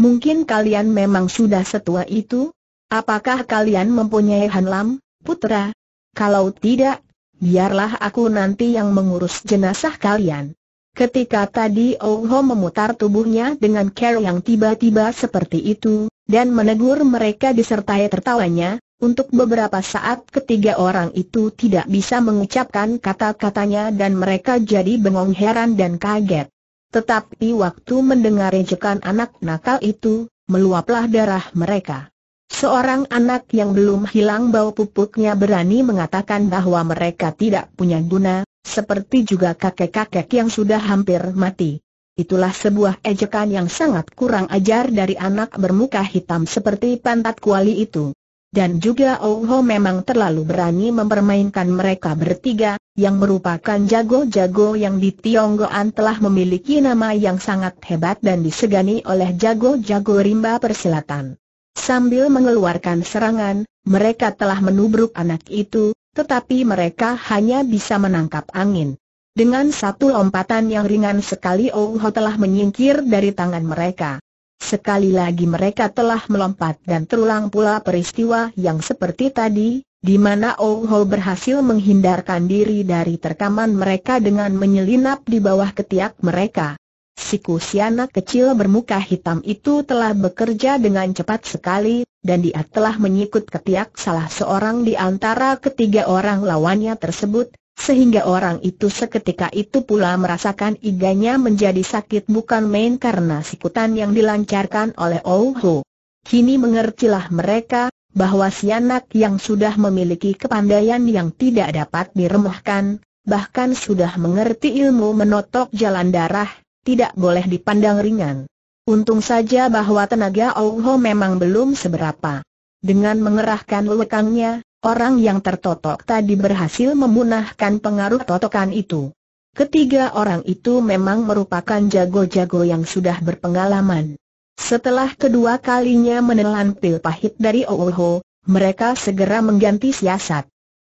Mungkin kalian memang sudah setua itu, Apakah kalian mempunyai Hanlam, putra? Kalau tidak, biarlah aku nanti yang mengurus jenazah kalian. Ketika tadi Oh Ho memutar tubuhnya dengan care yang tiba-tiba seperti itu, dan menegur mereka disertai tertawanya, untuk beberapa saat ketiga orang itu tidak bisa mengucapkan kata-katanya dan mereka jadi bengong heran dan kaget. Tetapi waktu mendengar ejekan anak nakal itu, meluaplah darah mereka. Seorang anak yang belum hilang bau pupuknya berani mengatakan bahwa mereka tidak punya guna, seperti juga kakek-kakek yang sudah hampir mati. Itulah sebuah ejekan yang sangat kurang ajar dari anak bermuka hitam seperti pantat kuali itu. Dan juga Oh Ho memang terlalu berani mempermainkan mereka bertiga, yang merupakan jago-jago yang di Tionggoan telah memiliki nama yang sangat hebat dan disegani oleh jago-jago rimba persilatan. Sambil mengeluarkan serangan, mereka telah menubruk anak itu, tetapi mereka hanya bisa menangkap angin. Dengan satu lompatan yang ringan sekali Oh Ho telah menyingkir dari tangan mereka. Sekali lagi mereka telah melompat dan terulang pula peristiwa yang seperti tadi, di mana Oh Ho berhasil menghindarkan diri dari terkaman mereka dengan menyelinap di bawah ketiak mereka. Siku si anak kecil bermuka hitam itu telah bekerja dengan cepat sekali, dan dia telah menyikut ketiak salah seorang di antara ketiga orang lawannya tersebut, sehingga orang itu seketika itu pula merasakan iganya menjadi sakit bukan main karena sikutan yang dilancarkan oleh Ouhu. Kini mengertilah mereka, bahwa si anak yang sudah memiliki kepandaian yang tidak dapat diremehkan, bahkan sudah mengerti ilmu menotok jalan darah, tidak boleh dipandang ringan. Untung saja bahwa tenaga Ouho memang belum seberapa. Dengan mengerahkan lekangnya, orang yang tertotok tadi berhasil memunahkan pengaruh totokan itu. Ketiga orang itu memang merupakan jago-jago yang sudah berpengalaman. Setelah kedua kalinya menelan pil pahit dari Ouho, mereka segera mengganti siasat.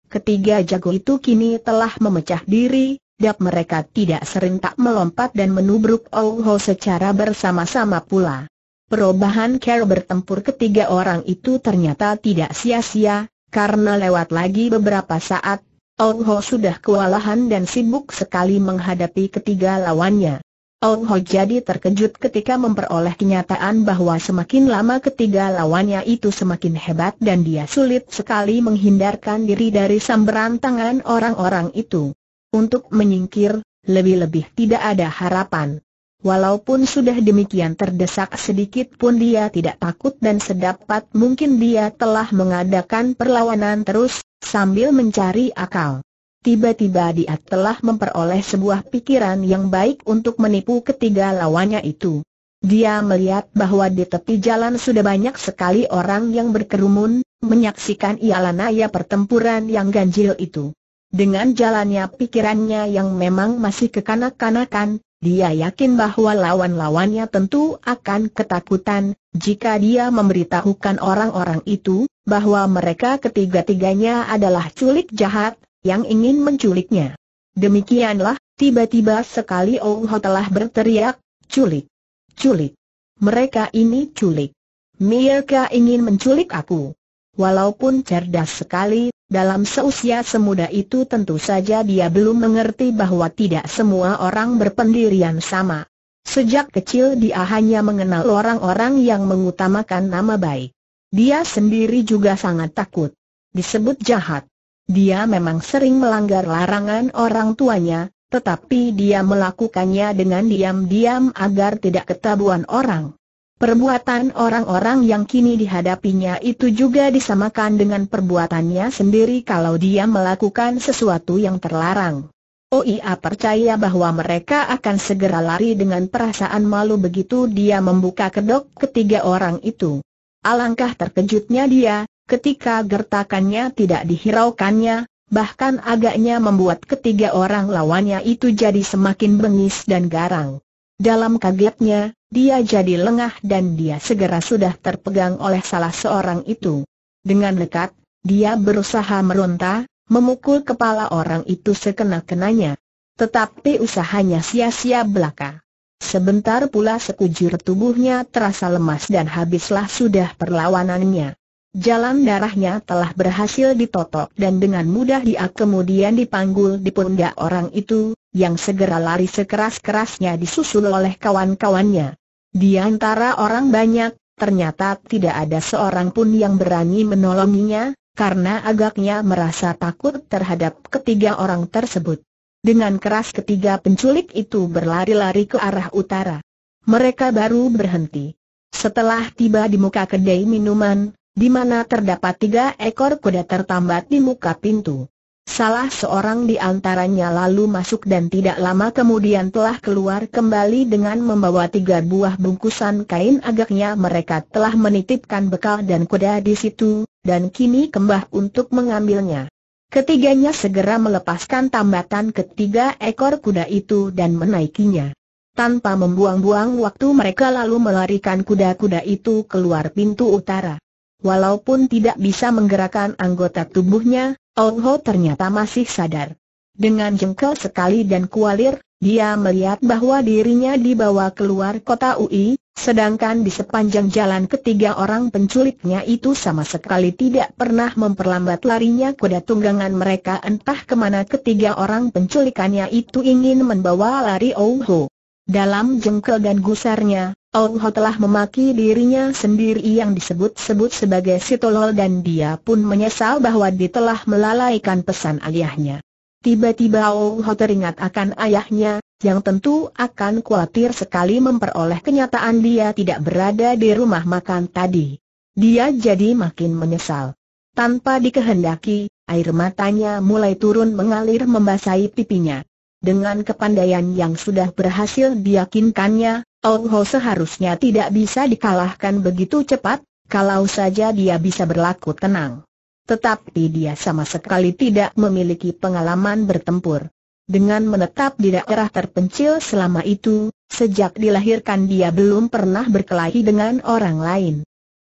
Ketiga jago itu kini telah memecah diri, dap mereka tidak serentak melompat dan menubruk Oh Ho secara bersama-sama pula. Perubahan cara bertempur ketiga orang itu ternyata tidak sia-sia, karena lewat lagi beberapa saat, Oh Ho sudah kewalahan dan sibuk sekali menghadapi ketiga lawannya. Oh Ho jadi terkejut ketika memperoleh kenyataan bahwa semakin lama ketiga lawannya itu semakin hebat dan dia sulit sekali menghindarkan diri dari samberan tangan orang-orang itu. Untuk menyingkir, lebih-lebih tidak ada harapan. Walaupun sudah demikian terdesak sedikit pun dia tidak takut dan sedapat mungkin dia telah mengadakan perlawanan terus, sambil mencari akal. Tiba-tiba dia telah memperoleh sebuah pikiran yang baik untuk menipu ketiga lawannya itu. Dia melihat bahwa di tepi jalan sudah banyak sekali orang yang berkerumun, menyaksikan ialah naya pertempuran yang ganjil itu. Dengan jalannya pikirannya yang memang masih kekanak-kanakan, dia yakin bahwa lawan-lawannya tentu akan ketakutan, jika dia memberitahukan orang-orang itu, bahwa mereka ketiga-tiganya adalah culik jahat, yang ingin menculiknya. Demikianlah, tiba-tiba sekali Ong Ho telah berteriak, culik, culik. Mereka ini culik. Mereka ingin menculik aku. Walaupun cerdas sekali, dalam seusia semuda itu tentu saja dia belum mengerti bahwa tidak semua orang berpendirian sama. Sejak kecil dia hanya mengenal orang-orang yang mengutamakan nama baik. Dia sendiri juga sangat takut. Disebut jahat. Dia memang sering melanggar larangan orang tuanya, tetapi dia melakukannya dengan diam-diam agar tidak ketabuan orang. Perbuatan orang-orang yang kini dihadapinya itu juga disamakan dengan perbuatannya sendiri kalau dia melakukan sesuatu yang terlarang. OIA oh percaya bahwa mereka akan segera lari dengan perasaan malu begitu dia membuka kedok ketiga orang itu. Alangkah terkejutnya dia, ketika gertakannya tidak dihiraukannya, bahkan agaknya membuat ketiga orang lawannya itu jadi semakin bengis dan garang. Dalam kagetnya, dia jadi lengah dan dia segera sudah terpegang oleh salah seorang itu. Dengan lekat, dia berusaha meronta, memukul kepala orang itu sekena-kenanya. Tetapi usahanya sia-sia belaka. Sebentar pula sekujur tubuhnya terasa lemas dan habislah sudah perlawanannya. Jalan darahnya telah berhasil ditotok dan dengan mudah dia kemudian dipanggul di pundak orang itu, yang segera lari sekeras-kerasnya disusul oleh kawan-kawannya. Di antara orang banyak, ternyata tidak ada seorang pun yang berani menolonginya, karena agaknya merasa takut terhadap ketiga orang tersebut. Dengan keras ketiga penculik itu berlari-lari ke arah utara. Mereka baru berhenti. Setelah tiba di muka kedai minuman, di mana terdapat tiga ekor kuda tertambat di muka pintu. Salah seorang di antaranya lalu masuk dan tidak lama kemudian telah keluar kembali dengan membawa tiga buah bungkusan kain agaknya mereka telah menitipkan bekal dan kuda di situ, dan kini kembah untuk mengambilnya. Ketiganya segera melepaskan tambatan ketiga ekor kuda itu dan menaikinya. Tanpa membuang-buang waktu mereka lalu melarikan kuda-kuda itu keluar pintu utara. Walaupun tidak bisa menggerakkan anggota tubuhnya, Ong Ho ternyata masih sadar. Dengan jengkel sekali dan kualir, dia melihat bahwa dirinya dibawa keluar kota UI, sedangkan di sepanjang jalan ketiga orang penculiknya itu sama sekali tidak pernah memperlambat larinya kuda tunggangan mereka entah kemana ketiga orang penculikannya itu ingin membawa lari Ong Ho. Dalam jengkel dan gusarnya, Ong Ho telah memaki dirinya sendiri yang disebut-sebut sebagai si tolol dan dia pun menyesal bahwa dia telah melalaikan pesan ayahnya. Tiba-tiba Ong Ho teringat akan ayahnya, yang tentu akan khawatir sekali memperoleh kenyataan dia tidak berada di rumah makan tadi. Dia jadi makin menyesal. Tanpa dikehendaki, air matanya mulai turun mengalir membasahi pipinya. Dengan kepandaian yang sudah berhasil diyakinkannya, Oh Ho seharusnya tidak bisa dikalahkan begitu cepat, kalau saja dia bisa berlaku tenang. Tetapi dia sama sekali tidak memiliki pengalaman bertempur. Dengan menetap di daerah terpencil selama itu, sejak dilahirkan dia belum pernah berkelahi dengan orang lain.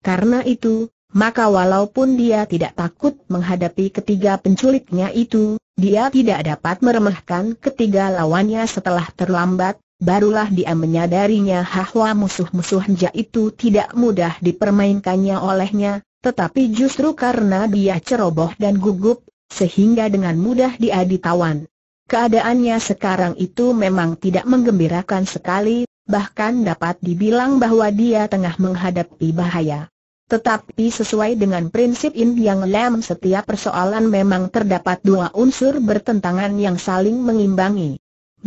Karena itu, maka walaupun dia tidak takut menghadapi ketiga penculiknya itu, dia tidak dapat meremehkan ketiga lawannya setelah terlambat, Barulah dia menyadarinya bahwa musuh-musuh Nja itu tidak mudah dipermainkannya olehnya, tetapi justru karena dia ceroboh dan gugup, sehingga dengan mudah dia ditawan. Keadaannya sekarang itu memang tidak menggembirakan sekali, bahkan dapat dibilang bahwa dia tengah menghadapi bahaya. Tetapi sesuai dengan prinsip in Yang Lam setiap persoalan memang terdapat dua unsur bertentangan yang saling mengimbangi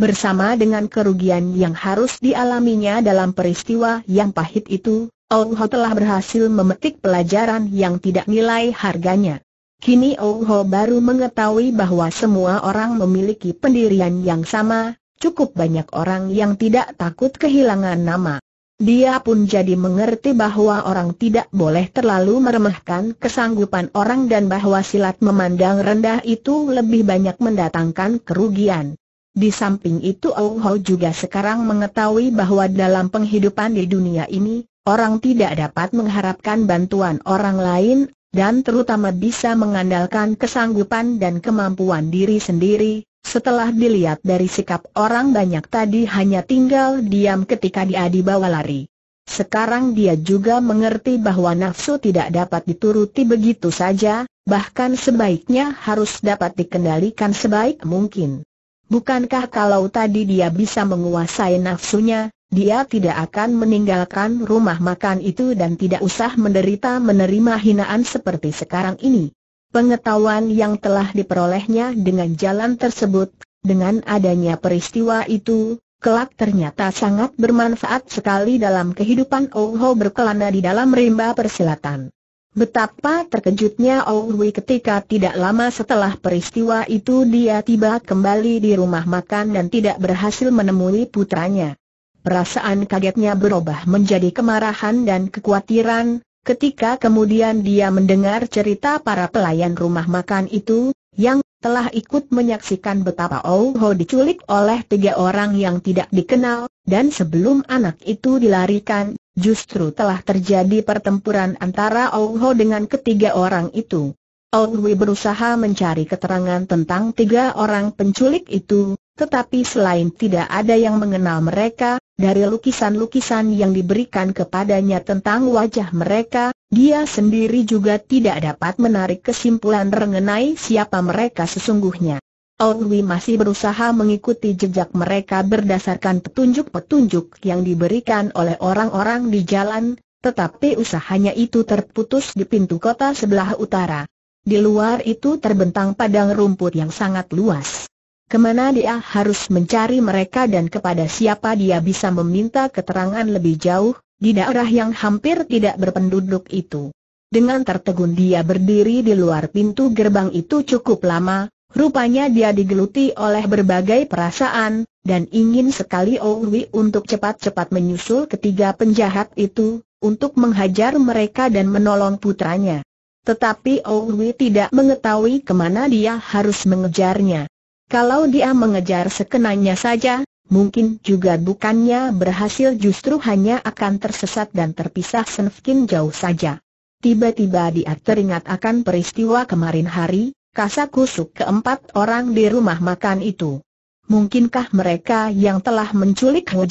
bersama dengan kerugian yang harus dialaminya dalam peristiwa yang pahit itu, Ho telah berhasil memetik pelajaran yang tidak nilai harganya. Kini Ho baru mengetahui bahwa semua orang memiliki pendirian yang sama, cukup banyak orang yang tidak takut kehilangan nama. Dia pun jadi mengerti bahwa orang tidak boleh terlalu meremehkan kesanggupan orang dan bahwa silat memandang rendah itu lebih banyak mendatangkan kerugian. Di samping itu Ou Ho juga sekarang mengetahui bahwa dalam penghidupan di dunia ini, orang tidak dapat mengharapkan bantuan orang lain, dan terutama bisa mengandalkan kesanggupan dan kemampuan diri sendiri. Setelah dilihat dari sikap orang banyak tadi hanya tinggal diam ketika dia dibawa lari. Sekarang dia juga mengerti bahwa nafsu tidak dapat dituruti begitu saja, bahkan sebaiknya harus dapat dikendalikan sebaik mungkin. Bukankah kalau tadi dia bisa menguasai nafsunya, dia tidak akan meninggalkan rumah makan itu dan tidak usah menderita menerima hinaan seperti sekarang ini. Pengetahuan yang telah diperolehnya dengan jalan tersebut, dengan adanya peristiwa itu, kelak ternyata sangat bermanfaat sekali dalam kehidupan Oho berkelana di dalam rimba persilatan. Betapa terkejutnya Owi ketika tidak lama setelah peristiwa itu dia tiba kembali di rumah makan dan tidak berhasil menemui putranya. Perasaan kagetnya berubah menjadi kemarahan dan kekhawatiran, ketika kemudian dia mendengar cerita para pelayan rumah makan itu, yang telah ikut menyaksikan betapa Oh Ho diculik oleh tiga orang yang tidak dikenal, dan sebelum anak itu dilarikan, justru telah terjadi pertempuran antara Oh Ho dengan ketiga orang itu. Oh Hui berusaha mencari keterangan tentang tiga orang penculik itu, tetapi selain tidak ada yang mengenal mereka, dari lukisan-lukisan yang diberikan kepadanya tentang wajah mereka, dia sendiri juga tidak dapat menarik kesimpulan mengenai siapa mereka sesungguhnya. Owi masih berusaha mengikuti jejak mereka berdasarkan petunjuk-petunjuk yang diberikan oleh orang-orang di jalan, tetapi usahanya itu terputus di pintu kota sebelah utara. Di luar itu terbentang padang rumput yang sangat luas. Kemana dia harus mencari mereka dan kepada siapa dia bisa meminta keterangan lebih jauh, di daerah yang hampir tidak berpenduduk itu. Dengan tertegun dia berdiri di luar pintu gerbang itu cukup lama, rupanya dia digeluti oleh berbagai perasaan, dan ingin sekali Owi oh untuk cepat-cepat menyusul ketiga penjahat itu, untuk menghajar mereka dan menolong putranya. Tetapi Owi oh tidak mengetahui kemana dia harus mengejarnya. Kalau dia mengejar sekenanya saja, mungkin juga bukannya berhasil justru hanya akan tersesat dan terpisah senfkin jauh saja. Tiba-tiba dia teringat akan peristiwa kemarin hari, kasak kusuk keempat orang di rumah makan itu. Mungkinkah mereka yang telah menculik Ho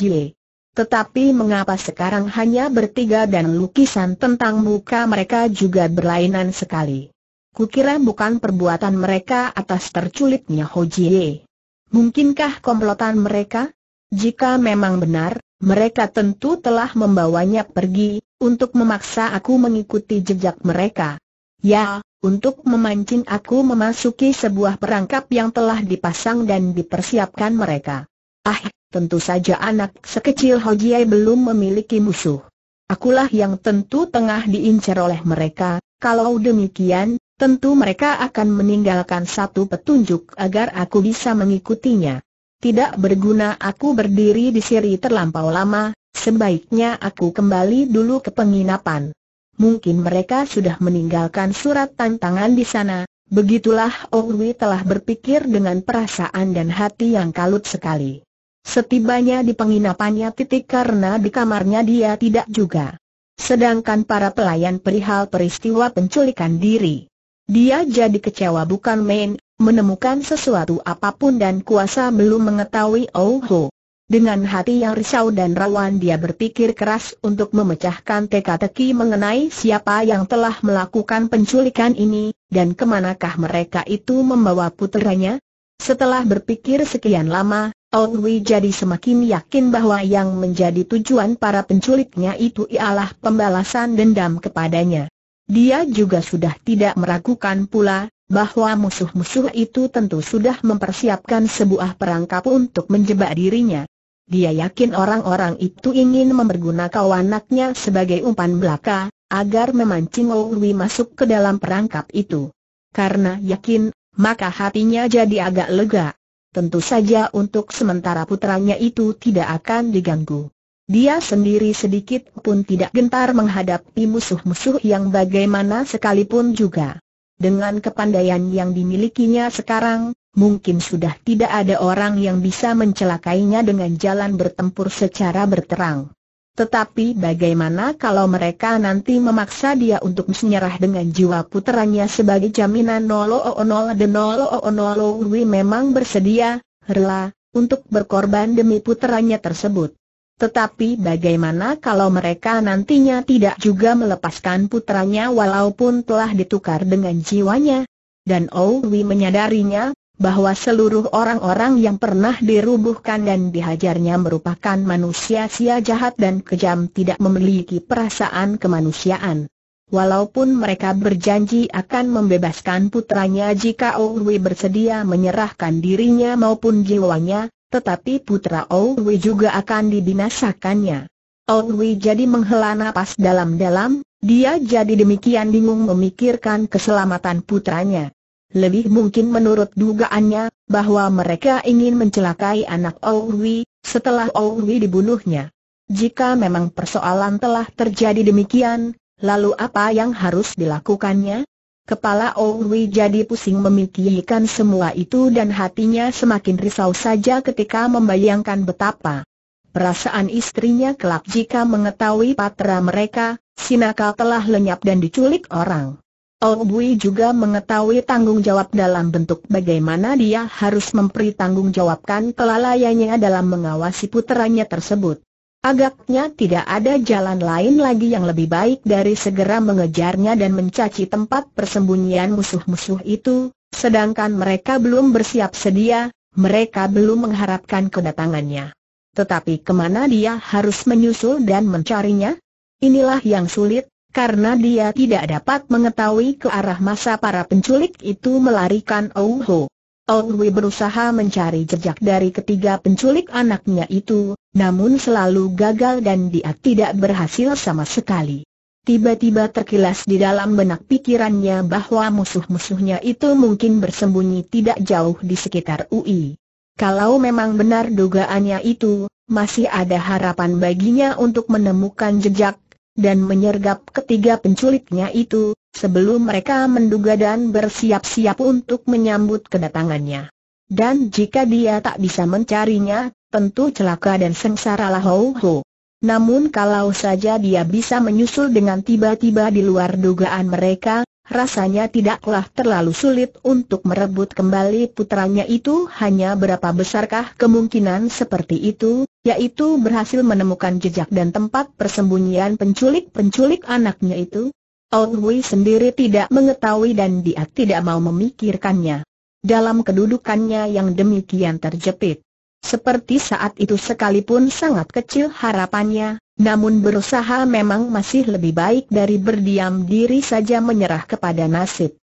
Tetapi mengapa sekarang hanya bertiga dan lukisan tentang muka mereka juga berlainan sekali? Kukira bukan perbuatan mereka atas terculiknya Ho Jie. Mungkinkah komplotan mereka? Jika memang benar, mereka tentu telah membawanya pergi, untuk memaksa aku mengikuti jejak mereka. Ya, untuk memancing aku memasuki sebuah perangkap yang telah dipasang dan dipersiapkan mereka. Ah, tentu saja anak sekecil Ho Jie belum memiliki musuh. Akulah yang tentu tengah diincar oleh mereka, kalau demikian, Tentu mereka akan meninggalkan satu petunjuk agar aku bisa mengikutinya. Tidak berguna aku berdiri di siri terlampau lama, sebaiknya aku kembali dulu ke penginapan. Mungkin mereka sudah meninggalkan surat tantangan di sana. Begitulah Owi telah berpikir dengan perasaan dan hati yang kalut sekali. Setibanya di penginapannya titik karena di kamarnya dia tidak juga. Sedangkan para pelayan perihal peristiwa penculikan diri. Dia jadi kecewa bukan main, menemukan sesuatu apapun dan kuasa belum mengetahui Oh Ho. Dengan hati yang risau dan rawan dia berpikir keras untuk memecahkan teka-teki mengenai siapa yang telah melakukan penculikan ini, dan kemanakah mereka itu membawa puteranya. Setelah berpikir sekian lama, Ong Wei jadi semakin yakin bahwa yang menjadi tujuan para penculiknya itu ialah pembalasan dendam kepadanya. Dia juga sudah tidak meragukan pula, bahwa musuh-musuh itu tentu sudah mempersiapkan sebuah perangkap untuk menjebak dirinya. Dia yakin orang-orang itu ingin mempergunakan anaknya sebagai umpan belaka, agar memancing Owi masuk ke dalam perangkap itu. Karena yakin, maka hatinya jadi agak lega. Tentu saja untuk sementara putranya itu tidak akan diganggu. Dia sendiri sedikit pun tidak gentar menghadapi musuh-musuh yang bagaimana sekalipun juga. Dengan kepandaian yang dimilikinya sekarang, mungkin sudah tidak ada orang yang bisa mencelakainya dengan jalan bertempur secara berterang. Tetapi bagaimana kalau mereka nanti memaksa dia untuk menyerah dengan jiwa puteranya sebagai jaminan Nolo o Onol de Nolo Onol memang bersedia, rela, untuk berkorban demi puteranya tersebut. Tetapi bagaimana kalau mereka nantinya tidak juga melepaskan putranya walaupun telah ditukar dengan jiwanya? Dan Owi oh menyadarinya bahwa seluruh orang-orang yang pernah dirubuhkan dan dihajarnya merupakan manusia sia jahat dan kejam tidak memiliki perasaan kemanusiaan. Walaupun mereka berjanji akan membebaskan putranya jika Owi oh bersedia menyerahkan dirinya maupun jiwanya, tetapi putra Owi juga akan dibinasakannya. Owi jadi menghela napas dalam-dalam, dia jadi demikian bingung memikirkan keselamatan putranya. Lebih mungkin menurut dugaannya, bahwa mereka ingin mencelakai anak Owi, setelah Owi dibunuhnya. Jika memang persoalan telah terjadi demikian, lalu apa yang harus dilakukannya? Kepala Owi jadi pusing memikirkan semua itu dan hatinya semakin risau saja ketika membayangkan betapa perasaan istrinya kelak jika mengetahui patra mereka, si telah lenyap dan diculik orang. Owi juga mengetahui tanggung jawab dalam bentuk bagaimana dia harus mempertanggungjawabkan kelalaiannya dalam mengawasi puteranya tersebut. Agaknya tidak ada jalan lain lagi yang lebih baik dari segera mengejarnya dan mencaci tempat persembunyian musuh-musuh itu, sedangkan mereka belum bersiap sedia, mereka belum mengharapkan kedatangannya. Tetapi kemana dia harus menyusul dan mencarinya? Inilah yang sulit, karena dia tidak dapat mengetahui ke arah masa para penculik itu melarikan Ouho. Hui berusaha mencari jejak dari ketiga penculik anaknya itu, namun selalu gagal dan dia tidak berhasil sama sekali. Tiba-tiba terkilas di dalam benak pikirannya bahwa musuh-musuhnya itu mungkin bersembunyi tidak jauh di sekitar UI. Kalau memang benar dugaannya itu, masih ada harapan baginya untuk menemukan jejak dan menyergap ketiga penculiknya itu, sebelum mereka menduga dan bersiap-siap untuk menyambut kedatangannya. Dan jika dia tak bisa mencarinya, tentu celaka dan sengsaralah lah Hou. Namun kalau saja dia bisa menyusul dengan tiba-tiba di luar dugaan mereka, rasanya tidaklah terlalu sulit untuk merebut kembali putranya itu hanya berapa besarkah kemungkinan seperti itu, yaitu berhasil menemukan jejak dan tempat persembunyian penculik-penculik anaknya itu. Old Hui sendiri tidak mengetahui dan dia tidak mau memikirkannya. Dalam kedudukannya yang demikian terjepit. Seperti saat itu sekalipun sangat kecil harapannya, namun berusaha memang masih lebih baik dari berdiam diri saja menyerah kepada nasib.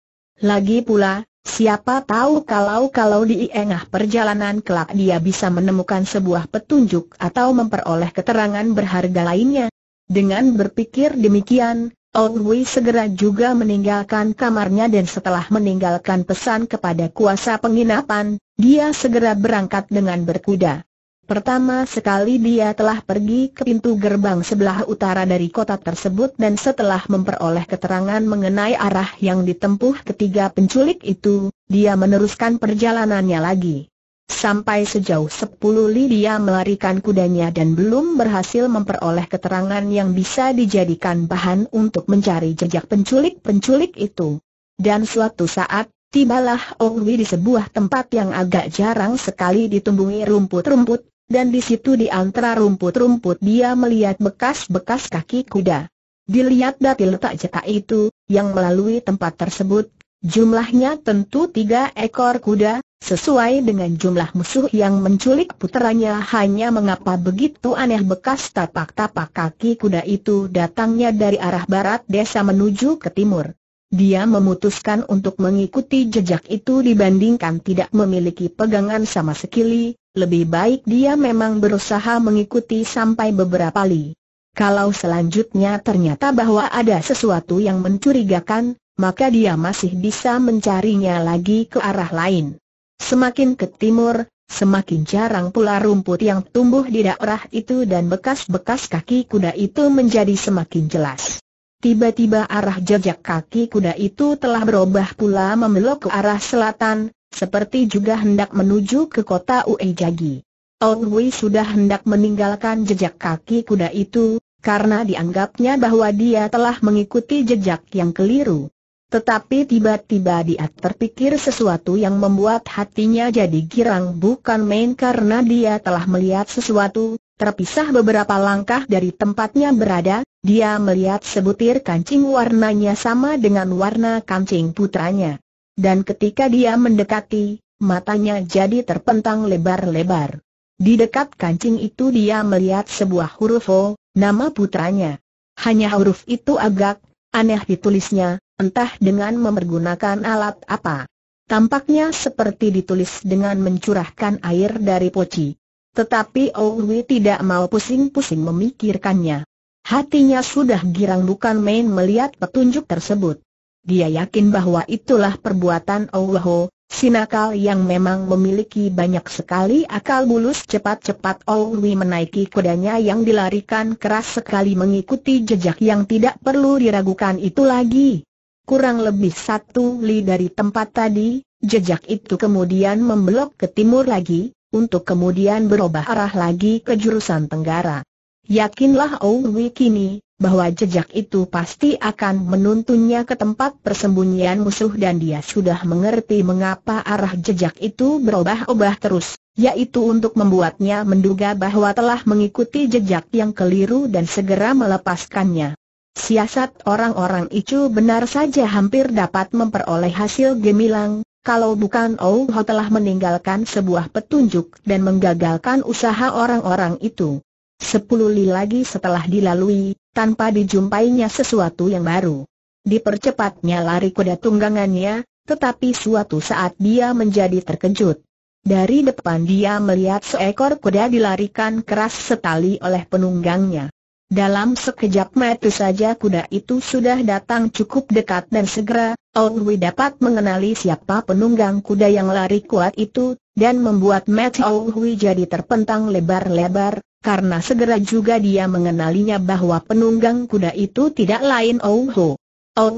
Lagi pula, siapa tahu kalau-kalau di perjalanan kelak dia bisa menemukan sebuah petunjuk atau memperoleh keterangan berharga lainnya. Dengan berpikir demikian, Old Wei segera juga meninggalkan kamarnya dan setelah meninggalkan pesan kepada kuasa penginapan, dia segera berangkat dengan berkuda. Pertama sekali dia telah pergi ke pintu gerbang sebelah utara dari kota tersebut dan setelah memperoleh keterangan mengenai arah yang ditempuh ketiga penculik itu, dia meneruskan perjalanannya lagi. Sampai sejauh sepuluh li dia melarikan kudanya dan belum berhasil memperoleh keterangan yang bisa dijadikan bahan untuk mencari jejak penculik-penculik itu. Dan suatu saat, tibalah Wi di sebuah tempat yang agak jarang sekali ditumbuhi rumput-rumput, dan di situ di antara rumput-rumput dia melihat bekas-bekas kaki kuda. Dilihat dari letak jeta itu, yang melalui tempat tersebut, Jumlahnya tentu tiga ekor kuda, sesuai dengan jumlah musuh yang menculik puteranya hanya mengapa begitu aneh bekas tapak-tapak kaki kuda itu datangnya dari arah barat desa menuju ke timur. Dia memutuskan untuk mengikuti jejak itu dibandingkan tidak memiliki pegangan sama sekali, lebih baik dia memang berusaha mengikuti sampai beberapa li. Kalau selanjutnya ternyata bahwa ada sesuatu yang mencurigakan, maka dia masih bisa mencarinya lagi ke arah lain. Semakin ke timur, Semakin jarang pula rumput yang tumbuh di daerah itu dan bekas-bekas kaki kuda itu menjadi semakin jelas. Tiba-tiba arah jejak kaki kuda itu telah berubah pula membelok ke arah selatan, seperti juga hendak menuju ke kota Uejagi. Ongwi sudah hendak meninggalkan jejak kaki kuda itu, karena dianggapnya bahwa dia telah mengikuti jejak yang keliru. Tetapi tiba-tiba dia terpikir sesuatu yang membuat hatinya jadi girang bukan main karena dia telah melihat sesuatu, terpisah beberapa langkah dari tempatnya berada, dia melihat sebutir kancing warnanya sama dengan warna kancing putranya. Dan ketika dia mendekati, matanya jadi terpentang lebar-lebar. Di dekat kancing itu dia melihat sebuah huruf O, nama putranya. Hanya huruf itu agak aneh ditulisnya, entah dengan memergunakan alat apa. Tampaknya seperti ditulis dengan mencurahkan air dari poci. Tetapi Owi tidak mau pusing-pusing memikirkannya. Hatinya sudah girang bukan main melihat petunjuk tersebut. Dia yakin bahwa itulah perbuatan Owaho, si yang memang memiliki banyak sekali akal bulus cepat-cepat Owi menaiki kudanya yang dilarikan keras sekali mengikuti jejak yang tidak perlu diragukan itu lagi kurang lebih satu li dari tempat tadi, jejak itu kemudian membelok ke timur lagi, untuk kemudian berubah arah lagi ke jurusan tenggara. Yakinlah Owi kini, bahwa jejak itu pasti akan menuntunnya ke tempat persembunyian musuh dan dia sudah mengerti mengapa arah jejak itu berubah-ubah terus, yaitu untuk membuatnya menduga bahwa telah mengikuti jejak yang keliru dan segera melepaskannya. Siasat orang-orang itu benar saja hampir dapat memperoleh hasil gemilang, kalau bukan Oh Ho telah meninggalkan sebuah petunjuk dan menggagalkan usaha orang-orang itu. Sepuluh li lagi setelah dilalui, tanpa dijumpainya sesuatu yang baru. Dipercepatnya lari kuda tunggangannya, tetapi suatu saat dia menjadi terkejut. Dari depan dia melihat seekor kuda dilarikan keras setali oleh penunggangnya. Dalam sekejap mata saja kuda itu sudah datang cukup dekat dan segera, Wei dapat mengenali siapa penunggang kuda yang lari kuat itu, dan membuat mata Wei jadi terpentang lebar-lebar, karena segera juga dia mengenalinya bahwa penunggang kuda itu tidak lain Ong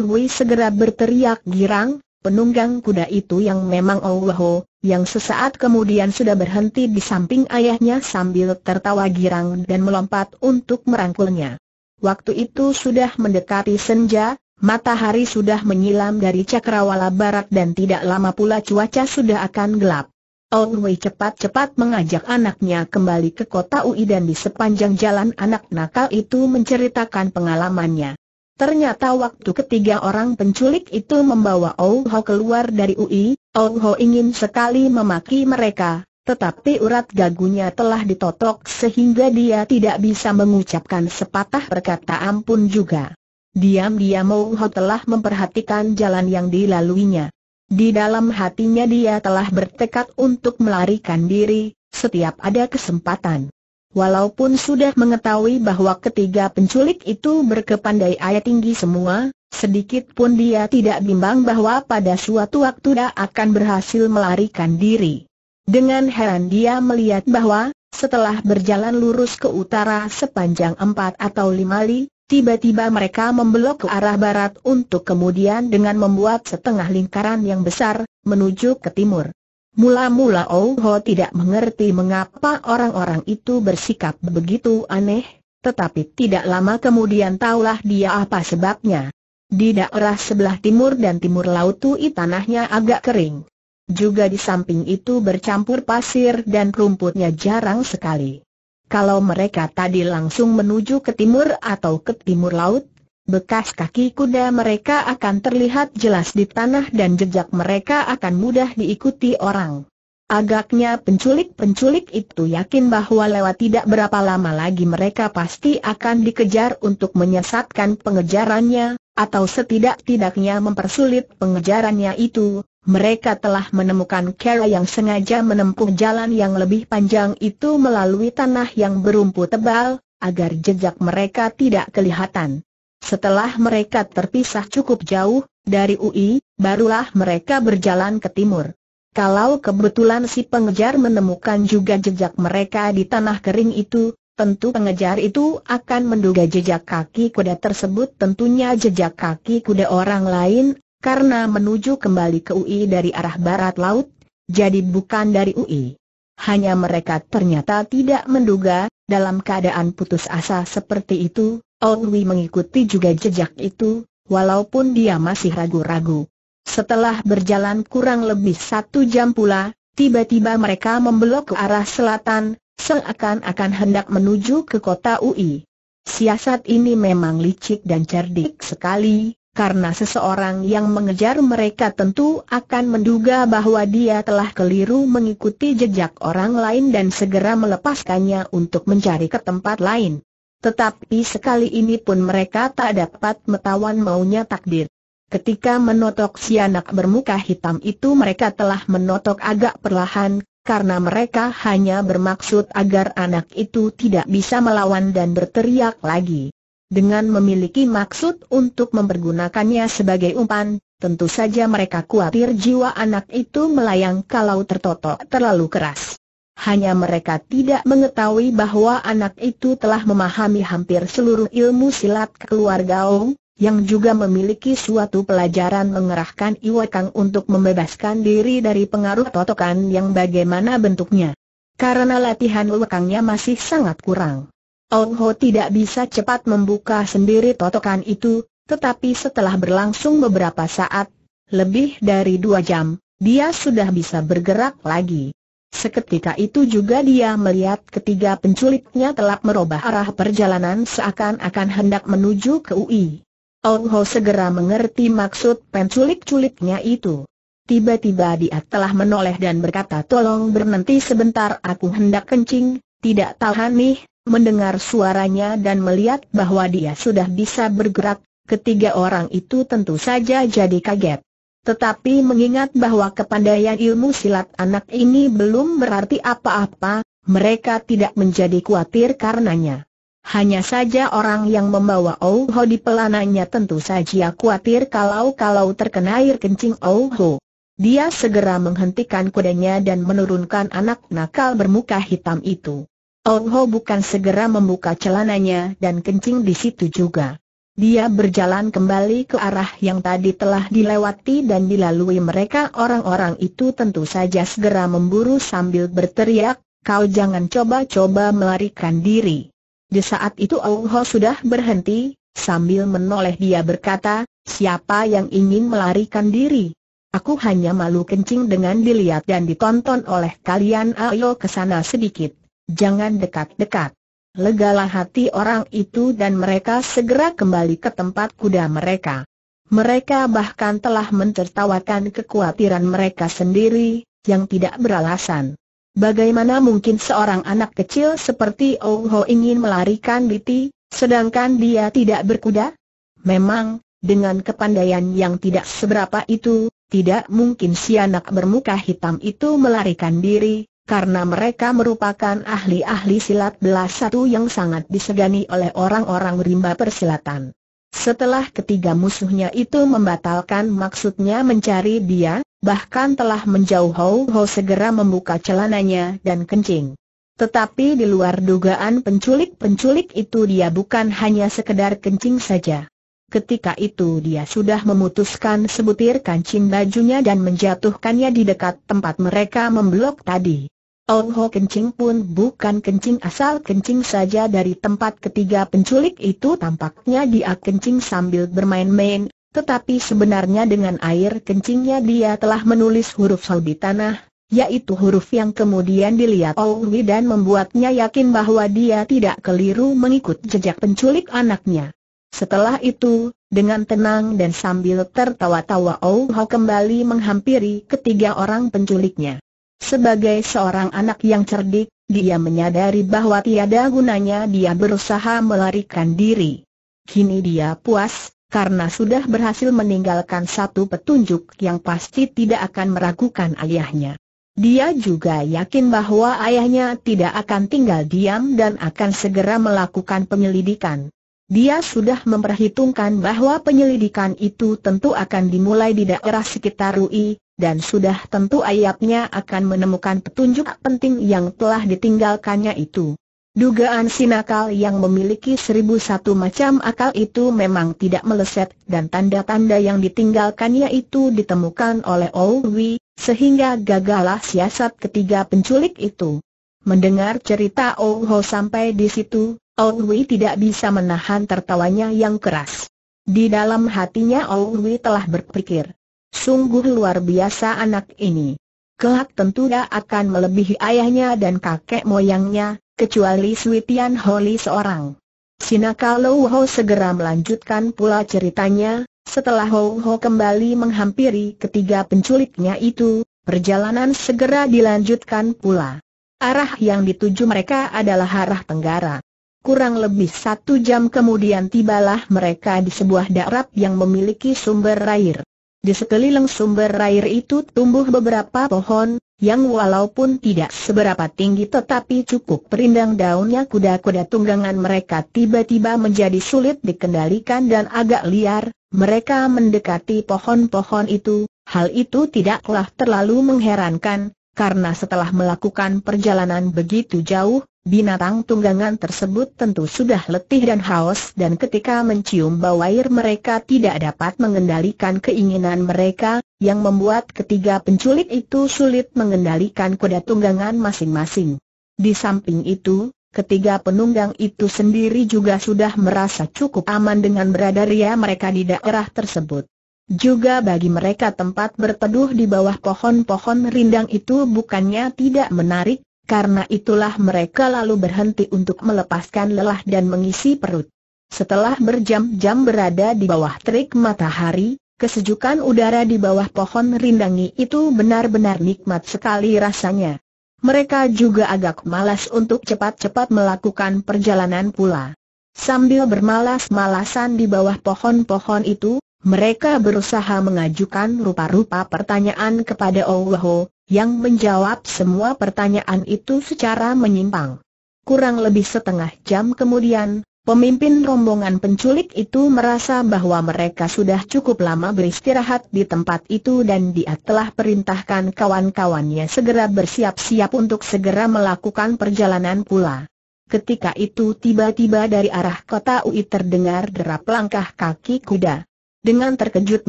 Wei segera berteriak girang, penunggang kuda itu yang memang Ho yang sesaat kemudian sudah berhenti di samping ayahnya sambil tertawa girang dan melompat untuk merangkulnya. Waktu itu sudah mendekati senja, matahari sudah menyilam dari cakrawala barat dan tidak lama pula cuaca sudah akan gelap. Ong Wei cepat-cepat mengajak anaknya kembali ke kota UI dan di sepanjang jalan anak nakal itu menceritakan pengalamannya. Ternyata waktu ketiga orang penculik itu membawa Oh Ho keluar dari UI, Oh Ho ingin sekali memaki mereka, tetapi urat gagunya telah ditotok sehingga dia tidak bisa mengucapkan sepatah perkataan pun juga. Diam-diam Oh Ho telah memperhatikan jalan yang dilaluinya. Di dalam hatinya dia telah bertekad untuk melarikan diri, setiap ada kesempatan. Walaupun sudah mengetahui bahwa ketiga penculik itu berkepandai ayat tinggi semua, sedikit pun dia tidak bimbang bahwa pada suatu waktu dia akan berhasil melarikan diri. Dengan heran dia melihat bahwa, setelah berjalan lurus ke utara sepanjang empat atau lima li, tiba-tiba mereka membelok ke arah barat untuk kemudian dengan membuat setengah lingkaran yang besar, menuju ke timur. Mula-mula Ouho tidak mengerti mengapa orang-orang itu bersikap begitu aneh, tetapi tidak lama kemudian taulah dia apa sebabnya. Di daerah sebelah timur dan timur laut Tui tanahnya agak kering. Juga di samping itu bercampur pasir dan rumputnya jarang sekali. Kalau mereka tadi langsung menuju ke timur atau ke timur laut, Bekas kaki kuda mereka akan terlihat jelas di tanah dan jejak mereka akan mudah diikuti orang. Agaknya penculik-penculik itu yakin bahwa lewat tidak berapa lama lagi mereka pasti akan dikejar untuk menyesatkan pengejarannya, atau setidak-tidaknya mempersulit pengejarannya itu. Mereka telah menemukan cara yang sengaja menempuh jalan yang lebih panjang itu melalui tanah yang berumput tebal, agar jejak mereka tidak kelihatan. Setelah mereka terpisah cukup jauh dari UI, barulah mereka berjalan ke timur. Kalau kebetulan si pengejar menemukan juga jejak mereka di tanah kering itu, tentu pengejar itu akan menduga jejak kaki kuda tersebut tentunya jejak kaki kuda orang lain, karena menuju kembali ke UI dari arah barat laut, jadi bukan dari UI hanya mereka ternyata tidak menduga, dalam keadaan putus asa seperti itu, Owi mengikuti juga jejak itu, walaupun dia masih ragu-ragu. Setelah berjalan kurang lebih satu jam pula, tiba-tiba mereka membelok ke arah selatan, seakan-akan hendak menuju ke kota UI. Siasat ini memang licik dan cerdik sekali, karena seseorang yang mengejar mereka tentu akan menduga bahwa dia telah keliru mengikuti jejak orang lain dan segera melepaskannya untuk mencari ke tempat lain. Tetapi sekali ini pun mereka tak dapat metawan maunya takdir. Ketika menotok si anak bermuka hitam itu mereka telah menotok agak perlahan, karena mereka hanya bermaksud agar anak itu tidak bisa melawan dan berteriak lagi. Dengan memiliki maksud untuk mempergunakannya sebagai umpan, tentu saja mereka khawatir jiwa anak itu melayang kalau tertotok terlalu keras. Hanya mereka tidak mengetahui bahwa anak itu telah memahami hampir seluruh ilmu silat keluarga Ong, yang juga memiliki suatu pelajaran mengerahkan Iwakang untuk membebaskan diri dari pengaruh totokan yang bagaimana bentuknya. Karena latihan Iwakangnya masih sangat kurang. Ong Ho tidak bisa cepat membuka sendiri totokan itu, tetapi setelah berlangsung beberapa saat, lebih dari dua jam, dia sudah bisa bergerak lagi. Seketika itu juga dia melihat ketiga penculiknya telah merubah arah perjalanan seakan-akan hendak menuju ke UI. Ong Ho segera mengerti maksud penculik-culiknya itu. Tiba-tiba dia telah menoleh dan berkata tolong berhenti sebentar aku hendak kencing, tidak tahan nih, mendengar suaranya dan melihat bahwa dia sudah bisa bergerak, ketiga orang itu tentu saja jadi kaget. Tetapi mengingat bahwa kepandaian ilmu silat anak ini belum berarti apa-apa, mereka tidak menjadi khawatir karenanya. Hanya saja orang yang membawa Ouho di pelananya tentu saja khawatir kalau-kalau terkena air kencing Ouho. Dia segera menghentikan kudanya dan menurunkan anak nakal bermuka hitam itu. Ong Ho bukan segera membuka celananya dan kencing di situ juga. Dia berjalan kembali ke arah yang tadi telah dilewati dan dilalui mereka orang-orang itu tentu saja segera memburu sambil berteriak, kau jangan coba-coba melarikan diri. Di saat itu Ong Ho sudah berhenti, sambil menoleh dia berkata, siapa yang ingin melarikan diri? Aku hanya malu kencing dengan dilihat dan ditonton oleh kalian ayo kesana sedikit. Jangan dekat-dekat. Legalah hati orang itu dan mereka segera kembali ke tempat kuda mereka. Mereka bahkan telah mentertawakan kekhawatiran mereka sendiri, yang tidak beralasan. Bagaimana mungkin seorang anak kecil seperti Oh Ho ingin melarikan Diti, sedangkan dia tidak berkuda? Memang, dengan kepandaian yang tidak seberapa itu, tidak mungkin si anak bermuka hitam itu melarikan diri, karena mereka merupakan ahli-ahli silat belas satu yang sangat disegani oleh orang-orang rimba persilatan. Setelah ketiga musuhnya itu membatalkan maksudnya mencari dia, bahkan telah menjauh Hou Hou segera membuka celananya dan kencing. Tetapi di luar dugaan penculik-penculik itu dia bukan hanya sekedar kencing saja. Ketika itu dia sudah memutuskan sebutir kancing bajunya dan menjatuhkannya di dekat tempat mereka memblok tadi. Ong Ho kencing pun bukan kencing asal kencing saja dari tempat ketiga penculik itu tampaknya dia kencing sambil bermain-main, tetapi sebenarnya dengan air kencingnya dia telah menulis huruf hal tanah, yaitu huruf yang kemudian dilihat Wi dan membuatnya yakin bahwa dia tidak keliru mengikut jejak penculik anaknya. Setelah itu, dengan tenang dan sambil tertawa-tawa Ong Ho kembali menghampiri ketiga orang penculiknya. Sebagai seorang anak yang cerdik, dia menyadari bahwa tiada gunanya dia berusaha melarikan diri. Kini dia puas, karena sudah berhasil meninggalkan satu petunjuk yang pasti tidak akan meragukan ayahnya. Dia juga yakin bahwa ayahnya tidak akan tinggal diam dan akan segera melakukan penyelidikan. Dia sudah memperhitungkan bahwa penyelidikan itu tentu akan dimulai di daerah sekitar Rui, dan sudah tentu ayapnya akan menemukan petunjuk penting yang telah ditinggalkannya itu. Dugaan sinakal yang memiliki seribu satu macam akal itu memang tidak meleset dan tanda-tanda yang ditinggalkannya itu ditemukan oleh Owi, sehingga gagalah siasat ketiga penculik itu. Mendengar cerita Oho sampai di situ, Owi tidak bisa menahan tertawanya yang keras. Di dalam hatinya Owi telah berpikir, sungguh luar biasa anak ini. Kelak tentu dia akan melebihi ayahnya dan kakek moyangnya, kecuali Sui Tian Holi seorang. Sinaka Lo Ho segera melanjutkan pula ceritanya, setelah Ho Ho kembali menghampiri ketiga penculiknya itu, perjalanan segera dilanjutkan pula. Arah yang dituju mereka adalah arah tenggara. Kurang lebih satu jam kemudian tibalah mereka di sebuah darat yang memiliki sumber air. Di sekeliling sumber air itu tumbuh beberapa pohon, yang walaupun tidak seberapa tinggi tetapi cukup perindang daunnya kuda-kuda tunggangan mereka tiba-tiba menjadi sulit dikendalikan dan agak liar, mereka mendekati pohon-pohon itu, hal itu tidaklah terlalu mengherankan, karena setelah melakukan perjalanan begitu jauh, Binatang tunggangan tersebut tentu sudah letih dan haus dan ketika mencium bau air mereka tidak dapat mengendalikan keinginan mereka, yang membuat ketiga penculik itu sulit mengendalikan kuda tunggangan masing-masing. Di samping itu, ketiga penunggang itu sendiri juga sudah merasa cukup aman dengan berada ria mereka di daerah tersebut. Juga bagi mereka tempat berteduh di bawah pohon-pohon rindang itu bukannya tidak menarik, karena itulah mereka lalu berhenti untuk melepaskan lelah dan mengisi perut. Setelah berjam-jam berada di bawah terik matahari, kesejukan udara di bawah pohon rindangi itu benar-benar nikmat sekali rasanya. Mereka juga agak malas untuk cepat-cepat melakukan perjalanan pula. Sambil bermalas-malasan di bawah pohon-pohon itu, mereka berusaha mengajukan rupa-rupa pertanyaan kepada Allah yang menjawab semua pertanyaan itu secara menyimpang. Kurang lebih setengah jam kemudian, pemimpin rombongan penculik itu merasa bahwa mereka sudah cukup lama beristirahat di tempat itu dan dia telah perintahkan kawan-kawannya segera bersiap-siap untuk segera melakukan perjalanan pula. Ketika itu tiba-tiba dari arah kota UI terdengar derap langkah kaki kuda. Dengan terkejut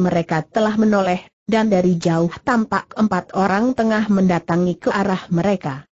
mereka telah menoleh, dan dari jauh tampak empat orang tengah mendatangi ke arah mereka.